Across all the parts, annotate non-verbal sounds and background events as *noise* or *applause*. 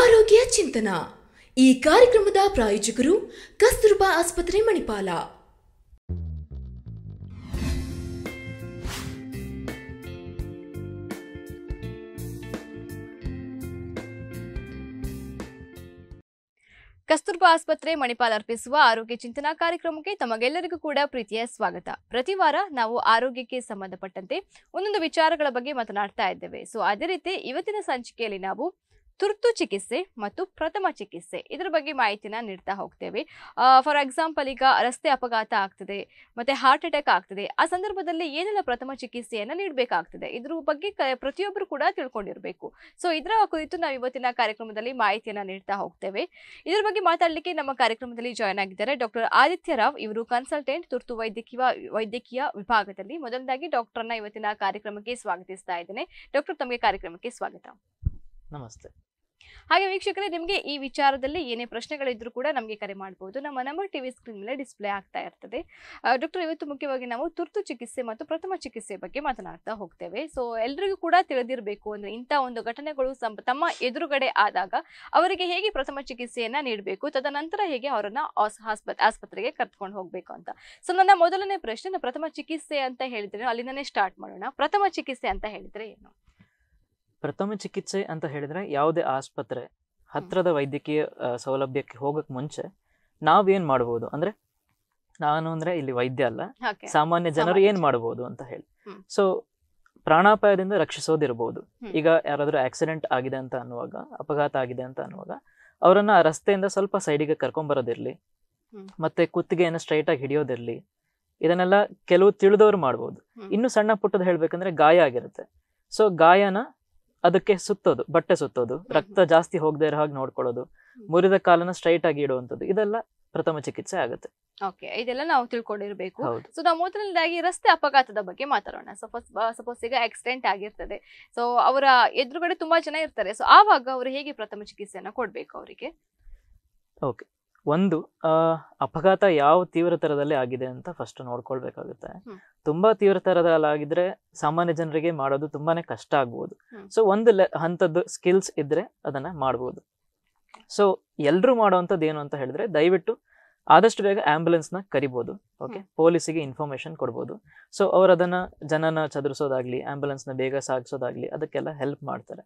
ಆರೋಗ್ಯ ಚಿಂತನ ಈ ಕಾರ್ಯಕ್ರಮದ ಪ್ರಾಯೋಜಕರು ಕಸ್ತೂರ್ಬಾ ಆಸ್ಪತ್ರೆ ಮಣಿಪಾಲ ಕಸ್ತೂರ್ಬಾ ಆಸ್ಪತ್ರೆ ಮಣಿಪಾಲ್ ಅರ್ಪಿಸುವ ಆರೋಗ್ಯ ಚಿಂತನಾ ಕಾರ್ಯಕ್ರಮಕ್ಕೆ ತಮಗೆಲ್ಲರಿಗೂ ಕೂಡ ಪ್ರೀತಿಯ ಸ್ವಾಗತ ಪ್ರತಿ ವಾರ ನಾವು ಆರೋಗ್ಯಕ್ಕೆ ಸಂಬಂಧಪಟ್ಟಂತೆ ಒಂದೊಂದು ವಿಚಾರಗಳ ಬಗ್ಗೆ ಮಾತನಾಡ್ತಾ ಇದ್ದೇವೆ ಸೊ ಅದೇ ರೀತಿ ಇವತ್ತಿನ ಸಂಚಿಕೆಯಲ್ಲಿ ನಾವು ತುರ್ತು ಚಿಕಿತ್ಸೆ ಮತ್ತು ಪ್ರಥಮ ಚಿಕಿತ್ಸೆ ಇದ್ರ ಬಗ್ಗೆ ಮಾಹಿತಿನ ನೀಡ್ತಾ ಹೋಗ್ತೇವೆ ಫಾರ್ ಎಕ್ಸಾಂಪಲ್ ಈಗ ರಸ್ತೆ ಅಪಘಾತ ಆಗ್ತದೆ ಮತ್ತೆ ಹಾರ್ಟ್ ಅಟ್ಯಾಕ್ ಆಗ್ತದೆ ಆ ಸಂದರ್ಭದಲ್ಲಿ ಏನೆಲ್ಲ ಪ್ರಥಮ ಚಿಕಿತ್ಸೆಯನ್ನು ನೀಡಬೇಕಾಗ್ತದೆ ಇದ್ರ ಬಗ್ಗೆ ಪ್ರತಿಯೊಬ್ಬರು ಕೂಡ ತಿಳ್ಕೊಂಡಿರಬೇಕು ಸೊ ಇದರ ಕುರಿತು ನಾವು ಇವತ್ತಿನ ಕಾರ್ಯಕ್ರಮದಲ್ಲಿ ಮಾಹಿತಿಯನ್ನು ನೀಡ್ತಾ ಹೋಗ್ತೇವೆ ಇದ್ರ ಬಗ್ಗೆ ಮಾತಾಡಲಿಕ್ಕೆ ನಮ್ಮ ಕಾರ್ಯಕ್ರಮದಲ್ಲಿ ಜಾಯ್ನ್ ಆಗಿದ್ದಾರೆ ಡಾಕ್ಟರ್ ಆದಿತ್ಯ ರಾವ್ ಇವರು ಕನ್ಸಲ್ಟೆಂಟ್ ತುರ್ತು ವೈದ್ಯಕೀಯ ವೈದ್ಯಕೀಯ ವಿಭಾಗದಲ್ಲಿ ಮೊದಲನೇದಾಗಿ ಡಾಕ್ಟರ್ನ ಇವತ್ತಿನ ಕಾರ್ಯಕ್ರಮಕ್ಕೆ ಸ್ವಾಗತಿಸ್ತಾ ಇದ್ದೇನೆ ಡಾಕ್ಟರ್ ತಮಗೆ ಕಾರ್ಯಕ್ರಮಕ್ಕೆ ಸ್ವಾಗತ ನಮಸ್ತೆ ಹಾಗೆ ವೀಕ್ಷಕರೇ ನಿಮಗೆ ಈ ವಿಚಾರದಲ್ಲಿ ಏನೇ ಪ್ರಶ್ನೆಗಳಿದ್ರು ಕೂಡ ನಮಗೆ ಕರೆ ಮಾಡಬಹುದು ನಮ್ಮ ನಂಬರ್ ಟಿವಿ ಸ್ಕ್ರೀನ್ ಮೇಲೆ ಡಿಸ್ಪ್ಲೇ ಆಗ್ತಾ ಇರ್ತದೆ ಡಾಕ್ಟರ್ ಇವತ್ತು ಮುಖ್ಯವಾಗಿ ನಾವು ತುರ್ತು ಚಿಕಿತ್ಸೆ ಮತ್ತು ಪ್ರಥಮ ಚಿಕಿತ್ಸೆ ಬಗ್ಗೆ ಮಾತನಾಡ್ತಾ ಹೋಗ್ತೇವೆ ಸೊ ಎಲ್ರಿಗೂ ಕೂಡ ತಿಳಿದಿರಬೇಕು ಅಂದ್ರೆ ಇಂಥ ಒಂದು ಘಟನೆಗಳು ತಮ್ಮ ಎದುರುಗಡೆ ಆದಾಗ ಅವರಿಗೆ ಹೇಗೆ ಪ್ರಥಮ ಚಿಕಿತ್ಸೆಯನ್ನ ನೀಡಬೇಕು ತದನಂತರ ಹೇಗೆ ಅವರನ್ನ ಆಸ್ಪತ್ರೆಗೆ ಕರ್ತ್ಕೊಂಡು ಹೋಗ್ಬೇಕು ಅಂತ ಸೊ ನನ್ನ ಮೊದಲನೇ ಪ್ರಶ್ನೆ ಪ್ರಥಮ ಚಿಕಿತ್ಸೆ ಅಂತ ಹೇಳಿದ್ರೆ ಅಲ್ಲಿಂದನೇ ಸ್ಟಾರ್ಟ್ ಮಾಡೋಣ ಪ್ರಥಮ ಚಿಕಿತ್ಸೆ ಅಂತ ಹೇಳಿದ್ರೆ ಏನು ಪ್ರಥಮ ಚಿಕಿತ್ಸೆ ಅಂತ ಹೇಳಿದ್ರೆ ಯಾವುದೇ ಆಸ್ಪತ್ರೆ ಹತ್ರದ ವೈದ್ಯಕೀಯ ಸೌಲಭ್ಯಕ್ಕೆ ಹೋಗಕ್ ಮುಂಚೆ ನಾವೇನ್ ಮಾಡ್ಬೋದು ಅಂದ್ರೆ ನಾನು ಅಂದ್ರೆ ಇಲ್ಲಿ ವೈದ್ಯ ಅಲ್ಲ ಸಾಮಾನ್ಯ ಜನರು ಏನ್ ಮಾಡಬಹುದು ಅಂತ ಹೇಳಿ ಸೊ ಪ್ರಾಣಾಪಾಯದಿಂದ ರಕ್ಷಿಸೋದಿರ್ಬೋದು ಈಗ ಯಾರಾದ್ರೂ ಆಕ್ಸಿಡೆಂಟ್ ಆಗಿದೆ ಅಂತ ಅನ್ನುವಾಗ ಅಪಘಾತ ಆಗಿದೆ ಅಂತ ಅನ್ನುವಾಗ ಅವರನ್ನ ರಸ್ತೆಯಿಂದ ಸ್ವಲ್ಪ ಸೈಡಿಗೆ ಬರೋದಿರ್ಲಿ ಮತ್ತೆ ಕುತ್ತಿಗೆಯನ್ನು ಸ್ಟ್ರೈಟ್ ಆಗಿ ಹಿಡಿಯೋದಿರ್ಲಿ ಇದನ್ನೆಲ್ಲ ಕೆಲವು ತಿಳಿದವರು ಮಾಡ್ಬೋದು ಇನ್ನು ಸಣ್ಣ ಪುಟ್ಟದ ಹೇಳ್ಬೇಕಂದ್ರೆ ಗಾಯ ಆಗಿರುತ್ತೆ ಸೊ ಗಾಯನ ಅದಕ್ಕೆ ಸುತ್ತೋದು ಬಟ್ಟೆ ಸುತ್ತೋದು ರಕ್ತ ಜಾಸ್ತಿ ಹೋಗದೆ ಇರೋ ಹಾಗೆ ನೋಡ್ಕೊಳ್ಳೋದು ಮುರಿದ ಕಾಲನ ಸ್ಟ್ರೈಟ್ ಆಗಿ ಇಡುವಂಥದ್ದು ಇದೆಲ್ಲ ಪ್ರಥಮ ಚಿಕಿತ್ಸೆ ಆಗುತ್ತೆ ಓಕೆ ಇದೆಲ್ಲ ನಾವು ತಿಳ್ಕೊಂಡಿರ್ಬೇಕು ಸೊ ನಾವು ಮೊದಲನೇದಾಗಿ ರಸ್ತೆ ಅಪಘಾತದ ಬಗ್ಗೆ ಮಾತಾಡೋಣ ಸಪೋಸ್ ಸಪೋಸ್ ಈಗ ಆಕ್ಸಿಡೆಂಟ್ ಆಗಿರ್ತದೆ ಸೊ ಅವರ ಎದುರುಗಡೆ ತುಂಬಾ ಜನ ಇರ್ತಾರೆ ಸೊ ಆವಾಗ ಅವರು ಹೇಗೆ ಪ್ರಥಮ ಚಿಕಿತ್ಸೆಯನ್ನು ಕೊಡ್ಬೇಕು ಅವರಿಗೆ ಓಕೆ ಒಂದು ಅಪಘಾತ ಯಾವ ತರದಲ್ಲಿ ಆಗಿದೆ ಅಂತ ಫಸ್ಟ್ ನೋಡ್ಕೊಳ್ಬೇಕಾಗುತ್ತೆ ತುಂಬಾ ತೀವ್ರ ಆಗಿದ್ರೆ ಸಾಮಾನ್ಯ ಜನರಿಗೆ ಮಾಡೋದು ತುಂಬಾನೇ ಕಷ್ಟ ಆಗ್ಬೋದು ಸೊ ಒಂದು ಹಂತದ್ದು ಸ್ಕಿಲ್ಸ್ ಇದ್ರೆ ಅದನ್ನ ಮಾಡ್ಬೋದು ಸೊ ಎಲ್ಲರೂ ಮಾಡೋವಂಥದ್ದು ಏನು ಅಂತ ಹೇಳಿದ್ರೆ ದಯವಿಟ್ಟು ಆದಷ್ಟು ಬೇಗ ನ ಕರಿಬೋದು ಓಕೆ ಪೊಲೀಸಿಗೆ ಇನ್ಫಾರ್ಮೇಶನ್ ಕೊಡ್ಬೋದು ಸೊ ಅವ್ರು ಅದನ್ನ ಜನನ ಚದುರಿಸೋದಾಗ್ಲಿ ನ ಬೇಗ ಸಾಗಿಸೋದಾಗ್ಲಿ ಅದಕ್ಕೆಲ್ಲ ಹೆಲ್ಪ್ ಮಾಡ್ತಾರೆ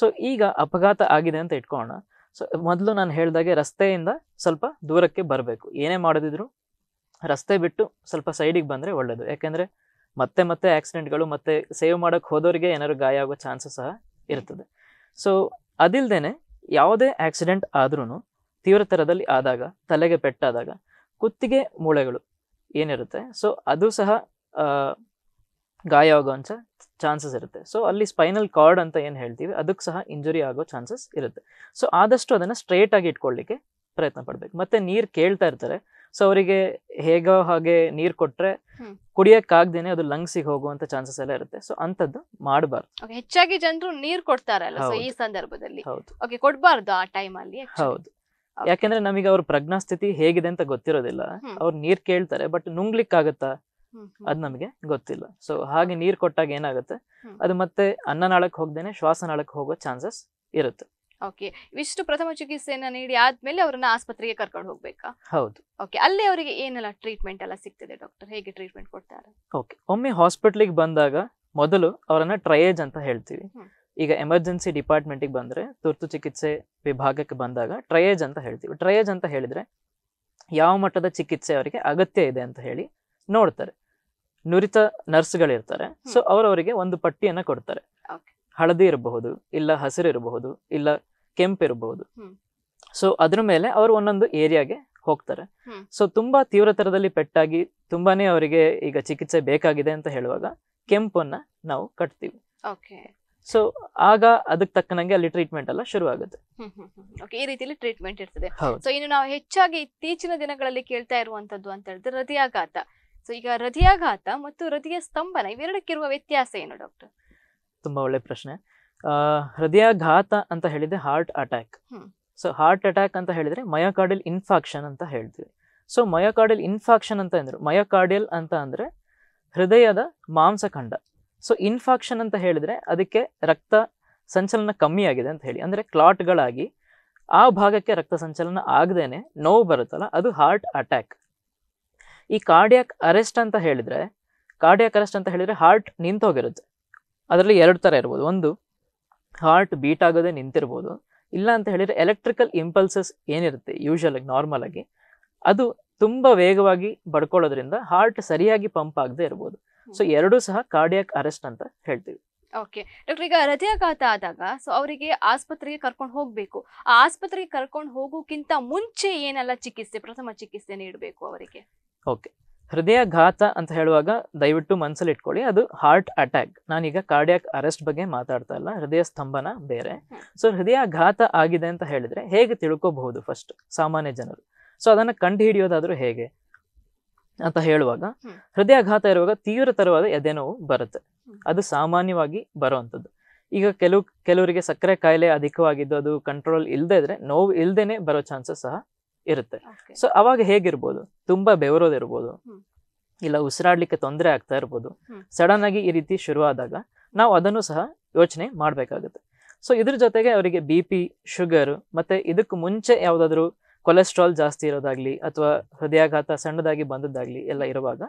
ಸೊ ಈಗ ಅಪಘಾತ ಆಗಿದೆ ಅಂತ ಇಟ್ಕೋಣ ಸೊ ಮೊದಲು ನಾನು ಹೇಳಿದಾಗೆ ರಸ್ತೆಯಿಂದ ಸ್ವಲ್ಪ ದೂರಕ್ಕೆ ಬರಬೇಕು ಏನೇ ಮಾಡೋದಿದ್ರು ರಸ್ತೆ ಬಿಟ್ಟು ಸ್ವಲ್ಪ ಸೈಡಿಗೆ ಬಂದರೆ ಒಳ್ಳೆಯದು ಯಾಕೆಂದರೆ ಮತ್ತೆ ಮತ್ತೆ ಆಕ್ಸಿಡೆಂಟ್ಗಳು ಮತ್ತೆ ಸೇವ್ ಮಾಡೋಕ್ಕೆ ಹೋದವರಿಗೆ ಏನಾದ್ರು ಗಾಯ ಆಗೋ ಚಾನ್ಸಸ್ ಸಹ ಇರ್ತದೆ ಸೊ ಅದಿಲ್ಲದೇ ಯಾವುದೇ ಆಕ್ಸಿಡೆಂಟ್ ಆದ್ರೂ ತೀವ್ರತರದಲ್ಲಿ ಆದಾಗ ತಲೆಗೆ ಪೆಟ್ಟಾದಾಗ ಕುತ್ತಿಗೆ ಮೂಳೆಗಳು ಏನಿರುತ್ತೆ ಸೊ ಅದು ಸಹ ಗಾಯ ಅಂಶ ಚಾನ್ಸಸ್ ಇರುತ್ತೆ ಸೊ ಅಲ್ಲಿ ಸ್ಪೈನಲ್ ಕಾರ್ಡ್ ಅಂತ ಏನು ಹೇಳ್ತೀವಿ ಅದಕ್ಕೆ ಸಹ ಇಂಜುರಿ ಆಗೋ ಚಾನ್ಸಸ್ ಇರುತ್ತೆ ಸೊ ಆದಷ್ಟು ಅದನ್ನು ಸ್ಟ್ರೈಟ್ ಆಗಿ ಇಟ್ಕೊಳ್ಳಿಕ್ಕೆ ಪ್ರಯತ್ನ ಪಡ್ಬೇಕು ಮತ್ತೆ ನೀರು ಕೇಳ್ತಾ ಇರ್ತಾರೆ ಸೊ ಅವರಿಗೆ ಹೇಗೋ ಹಾಗೆ ನೀರು ಕೊಟ್ರೆ ಕುಡಿಯಕ್ಕಾಗ್ದೇನೆ ಅದು ಲಂಗ್ಸಿಗೆ ಹೋಗುವಂತ ಚಾನ್ಸಸ್ ಎಲ್ಲ ಇರುತ್ತೆ ಸೊ ಅಂತದ್ದು ಮಾಡಬಾರ್ದು ಹೆಚ್ಚಾಗಿ ಜನರು ನೀರು ಕೊಡ್ತಾರಲ್ಲ ಈ ಸಂದರ್ಭದಲ್ಲಿ ಓಕೆ ಕೊಡಬಾರ್ದು ಆ ಟೈಮ್ ಅಲ್ಲಿ ಹೌದು ಯಾಕೆಂದ್ರೆ ನಮಗೆ ಅವ್ರ ಪ್ರಜ್ಞಾಸ್ಥಿತಿ ಹೇಗಿದೆ ಅಂತ ಗೊತ್ತಿರೋದಿಲ್ಲ ಅವ್ರು ನೀರ್ ಕೇಳ್ತಾರೆ ಬಟ್ ನುಂಗ್ಲಿಕ್ಕಾಗತ್ತಾ ಅದ್ ನಮಗೆ ಗೊತ್ತಿಲ್ಲ ಸೊ ಹಾಗೆ ನೀರ್ ಕೊಟ್ಟಾಗ ಏನಾಗುತ್ತೆ ಅದು ಮತ್ತೆ ಅನ್ನನಾಳಕ್ಕೆ ಹೋಗ್ದೇನೆ ಶ್ವಾಸನಾಳಕ್ಕೆ ಹೋಗೋ ಚಾನ್ಸಸ್ ಇರುತ್ತೆ ಓಕೆ ಇಷ್ಟು ಪ್ರಥಮ ಚಿಕಿತ್ಸೆಯನ್ನ ನೀಡಿ ಆದ್ಮೇಲೆ ಅವರನ್ನ ಆಸ್ಪತ್ರೆಗೆ ಕರ್ಕೊಂಡು ಹೋಗ್ಬೇಕಾ ಹೌದು ಓಕೆ ಅಲ್ಲಿ ಅವರಿಗೆ ಏನೆಲ್ಲ ಟ್ರೀಟ್ಮೆಂಟ್ ಎಲ್ಲ ಸಿಗ್ತದೆ ಡಾಕ್ಟರ್ ಹೇಗೆ ಟ್ರೀಟ್ಮೆಂಟ್ ಕೊಡ್ತಾರೆ ಓಕೆ ಒಮ್ಮೆ ಹಾಸ್ಪಿಟ್ಲಿಗೆ ಬಂದಾಗ ಮೊದಲು ಅವರನ್ನ ಟ್ರಯೇಜ್ ಅಂತ ಹೇಳ್ತೀವಿ ಈಗ ಎಮರ್ಜೆನ್ಸಿ ಡಿಪಾರ್ಟ್ಮೆಂಟಿಗೆ ಬಂದ್ರೆ ತುರ್ತು ಚಿಕಿತ್ಸೆ ವಿಭಾಗಕ್ಕೆ ಬಂದಾಗ ಟ್ರಯೇಜ್ ಅಂತ ಹೇಳ್ತೀವಿ ಟ್ರಯೇಜ್ ಅಂತ ಹೇಳಿದ್ರೆ ಯಾವ ಮಟ್ಟದ ಚಿಕಿತ್ಸೆ ಅವರಿಗೆ ಅಗತ್ಯ ಇದೆ ಅಂತ ಹೇಳಿ ನೋಡ್ತಾರೆ ನುರಿತ ನರ್ಸ್ಗಳಿರ್ತಾರೆ ಸೊ ಅವರವರಿಗೆ ಒಂದು ಪಟ್ಟಿಯನ್ನ ಕೊಡ್ತಾರೆ ಹಳದಿ ಇರಬಹುದು ಇಲ್ಲ ಹಸಿರು ಇರಬಹುದು ಇಲ್ಲ ಕೆಂಪು ಇರಬಹುದು ಸೊ ಅದ್ರ ಮೇಲೆ ಅವರು ಒಂದೊಂದು ಏರಿಯಾಗೆ ಹೋಗ್ತಾರೆ ಸೊ ತುಂಬಾ ತೀವ್ರತರದಲ್ಲಿ ಪೆಟ್ಟಾಗಿ ತುಂಬಾನೇ ಅವರಿಗೆ ಈಗ ಚಿಕಿತ್ಸೆ ಬೇಕಾಗಿದೆ ಅಂತ ಹೇಳುವಾಗ ಕೆಂಪನ್ನ ನಾವು ಕಟ್ತೀವಿ ಸೊ ಆಗ ಅದಕ್ಕೆ ತಕ್ಕನಂಗೆ ಅಲ್ಲಿ ಟ್ರೀಟ್ಮೆಂಟ್ ಎಲ್ಲ ಶುರು ಆಗುತ್ತೆ ಈ ರೀತಿಯಲ್ಲಿ ಟ್ರೀಟ್ಮೆಂಟ್ ಇರ್ತದೆ ಸೊ ಇನ್ನು ನಾವು ಹೆಚ್ಚಾಗಿ ಇತ್ತೀಚಿನ ದಿನಗಳಲ್ಲಿ ಕೇಳ್ತಾ ಇರುವಂತದ್ದು ಅಂತ ಹೇಳಿದ್ರೆ ಹೃದಯಾಘಾತ ಸೊ ಈಗ ಹೃದಯಾಘಾತ ಮತ್ತು ಹೃದಯ ಸ್ತಂಭನ ಇವೆರಡಕ್ಕಿರುವ ವ್ಯತ್ಯಾಸ ಏನು ಡಾಕ್ಟರ್ ತುಂಬಾ ಒಳ್ಳೆ ಪ್ರಶ್ನೆ ಹೃದಯಾಘಾತ ಅಂತ ಹೇಳಿದ್ರೆ heart attack so heart attack ಅಂತ ಹೇಳಿದ್ರೆ ಮಯೋಕಾರ್ಡಿಯಲ್ ಇನ್ಫಾಕ್ಷನ್ ಅಂತ ಹೇಳ್ತೀವಿ ಸೊ ಮಯೋಕಾರ್ಡಿಯಲ್ ಇನ್ಫಾಕ್ಷನ್ ಅಂತ ಅಂದ್ರೆ ಮಯೋಕಾರ್ಡಿಯಲ್ ಅಂತ ಅಂದ್ರೆ ಹೃದಯದ ಮಾಂಸಖಂಡ ಸೊ ಇನ್ಫಾಕ್ಷನ್ ಅಂತ ಹೇಳಿದ್ರೆ ಅದಕ್ಕೆ ರಕ್ತ ಸಂಚಲನ ಕಮ್ಮಿ ಆಗಿದೆ ಅಂತ ಹೇಳಿ ಅಂದ್ರೆ ಕ್ಲಾಟ್ಗಳಾಗಿ ಆ ಭಾಗಕ್ಕೆ ರಕ್ತ ಸಂಚಲನ ಆಗದೇನೆ ನೋವು ಬರುತ್ತಲ್ಲ ಅದು ಹಾರ್ಟ್ ಅಟ್ಯಾಕ್ ಈ ಕಾರ್ಡಿಯಾಕ್ ಅರೆಸ್ಟ್ ಅಂತ ಹೇಳಿದ್ರೆ ಕಾರ್ಡಿಯಾಕ್ ಅರೆಸ್ಟ್ ಅಂತ ಹೇಳಿದ್ರೆ ಹಾರ್ಟ್ ನಿಂತು ಹೋಗಿರುತ್ತೆ ಅದರಲ್ಲಿ ಎರಡು ತರ ಇರ್ಬೋದು ಒಂದು ಹಾರ್ಟ್ ಬೀಟ್ ಆಗೋದೇ ನಿಂತಿರ್ಬೋದು ಇಲ್ಲ ಅಂತ ಹೇಳಿದ್ರೆ ಎಲೆಕ್ಟ್ರಿಕಲ್ ಇಂಪಲ್ಸಸ್ ಏನಿರುತ್ತೆ ಯೂಶಲ್ ಆಗಿ ನಾರ್ಮಲ್ ಆಗಿ ಅದು ತುಂಬ ವೇಗವಾಗಿ ಬಡ್ಕೊಳ್ಳೋದ್ರಿಂದ ಹಾರ್ಟ್ ಸರಿಯಾಗಿ ಪಂಪ್ ಆಗದೆ ಇರ್ಬೋದು ಸೊ ಎರಡು ಸಹ ಕಾರ್ಡಿಯಾಕ್ ಅರೆಸ್ಟ್ ಅಂತ ಹೇಳ್ತೀವಿ ಓಕೆ ಡಾಕ್ಟರ್ ಈಗ ಹೃದಯಾಘಾತ ಆದಾಗ ಸೊ ಅವರಿಗೆ ಆಸ್ಪತ್ರೆಗೆ ಕರ್ಕೊಂಡು ಹೋಗಬೇಕು ಆ ಆಸ್ಪತ್ರೆಗೆ ಕರ್ಕೊಂಡು ಹೋಗೋಕ್ಕಿಂತ ಮುಂಚೆ ಏನೆಲ್ಲ ಚಿಕಿತ್ಸೆ ಪ್ರಥಮ ಚಿಕಿತ್ಸೆ ನೀಡಬೇಕು ಅವರಿಗೆ ಓಕೆ ಹೃದಯಘಾತ ಅಂತ ಹೇಳುವಾಗ ದಯವಿಟ್ಟು ಮನಸ್ಸಲ್ಲಿ ಇಟ್ಕೊಳ್ಳಿ ಅದು ಹಾರ್ಟ್ ಅಟ್ಯಾಕ್ ನಾನೀಗ ಕಾರ್ಡಿಯಾಕ್ ಅರೆಸ್ಟ್ ಬಗ್ಗೆ ಮಾತಾಡ್ತಾ ಇಲ್ಲ ಹೃದಯ ಸ್ತಂಭನ ಬೇರೆ ಸೊ ಹೃದಯಾಘಾತ ಆಗಿದೆ ಅಂತ ಹೇಳಿದ್ರೆ ಹೇಗೆ ತಿಳ್ಕೋಬಹುದು ಫಸ್ಟ್ ಸಾಮಾನ್ಯ ಜನರು ಸೊ ಅದನ್ನು ಕಂಡು ಹೇಗೆ ಅಂತ ಹೇಳುವಾಗ ಹೃದಯಾಘಾತ ಇರುವಾಗ ತೀವ್ರತರವಾದ ಎದೆನೋವು ಬರುತ್ತೆ ಅದು ಸಾಮಾನ್ಯವಾಗಿ ಬರುವಂಥದ್ದು ಈಗ ಕೆಲವು ಕೆಲವರಿಗೆ ಸಕ್ಕರೆ ಕಾಯಿಲೆ ಅಧಿಕವಾಗಿದ್ದು ಅದು ಕಂಟ್ರೋಲ್ ಇಲ್ಲದೆ ಇದ್ರೆ ನೋವು ಇಲ್ಲದೇನೆ ಬರೋ ಚಾನ್ಸಸ್ ಸಹ ಇರುತ್ತೆ ಸೊ ಅವಾಗ ಹೇಗಿರ್ಬೋದು ತುಂಬಾ ಬೆವರೋದಿರ್ಬೋದು ಇಲ್ಲ ಉಸಿರಾಡ್ಲಿಕ್ಕೆ ತೊಂದರೆ ಆಗ್ತಾ ಇರ್ಬೋದು ಸಡನ್ ಆಗಿ ಈ ರೀತಿ ಶುರುವಾದಾಗ ನಾವು ಅದನ್ನು ಸಹ ಯೋಚನೆ ಮಾಡಬೇಕಾಗುತ್ತೆ ಸೊ ಇದ್ರ ಜೊತೆಗೆ ಅವರಿಗೆ ಬಿ ಪಿ ಶುಗರ್ ಮತ್ತೆ ಇದಕ್ಕೆ ಮುಂಚೆ ಯಾವುದಾದ್ರೂ ಕೊಲೆಸ್ಟ್ರಾಲ್ ಜಾಸ್ತಿ ಇರೋದಾಗ್ಲಿ ಅಥವಾ ಹೃದಯಾಘಾತ ಸಣ್ಣದಾಗಿ ಬಂದದ್ದಾಗ್ಲಿ ಎಲ್ಲ ಇರುವಾಗ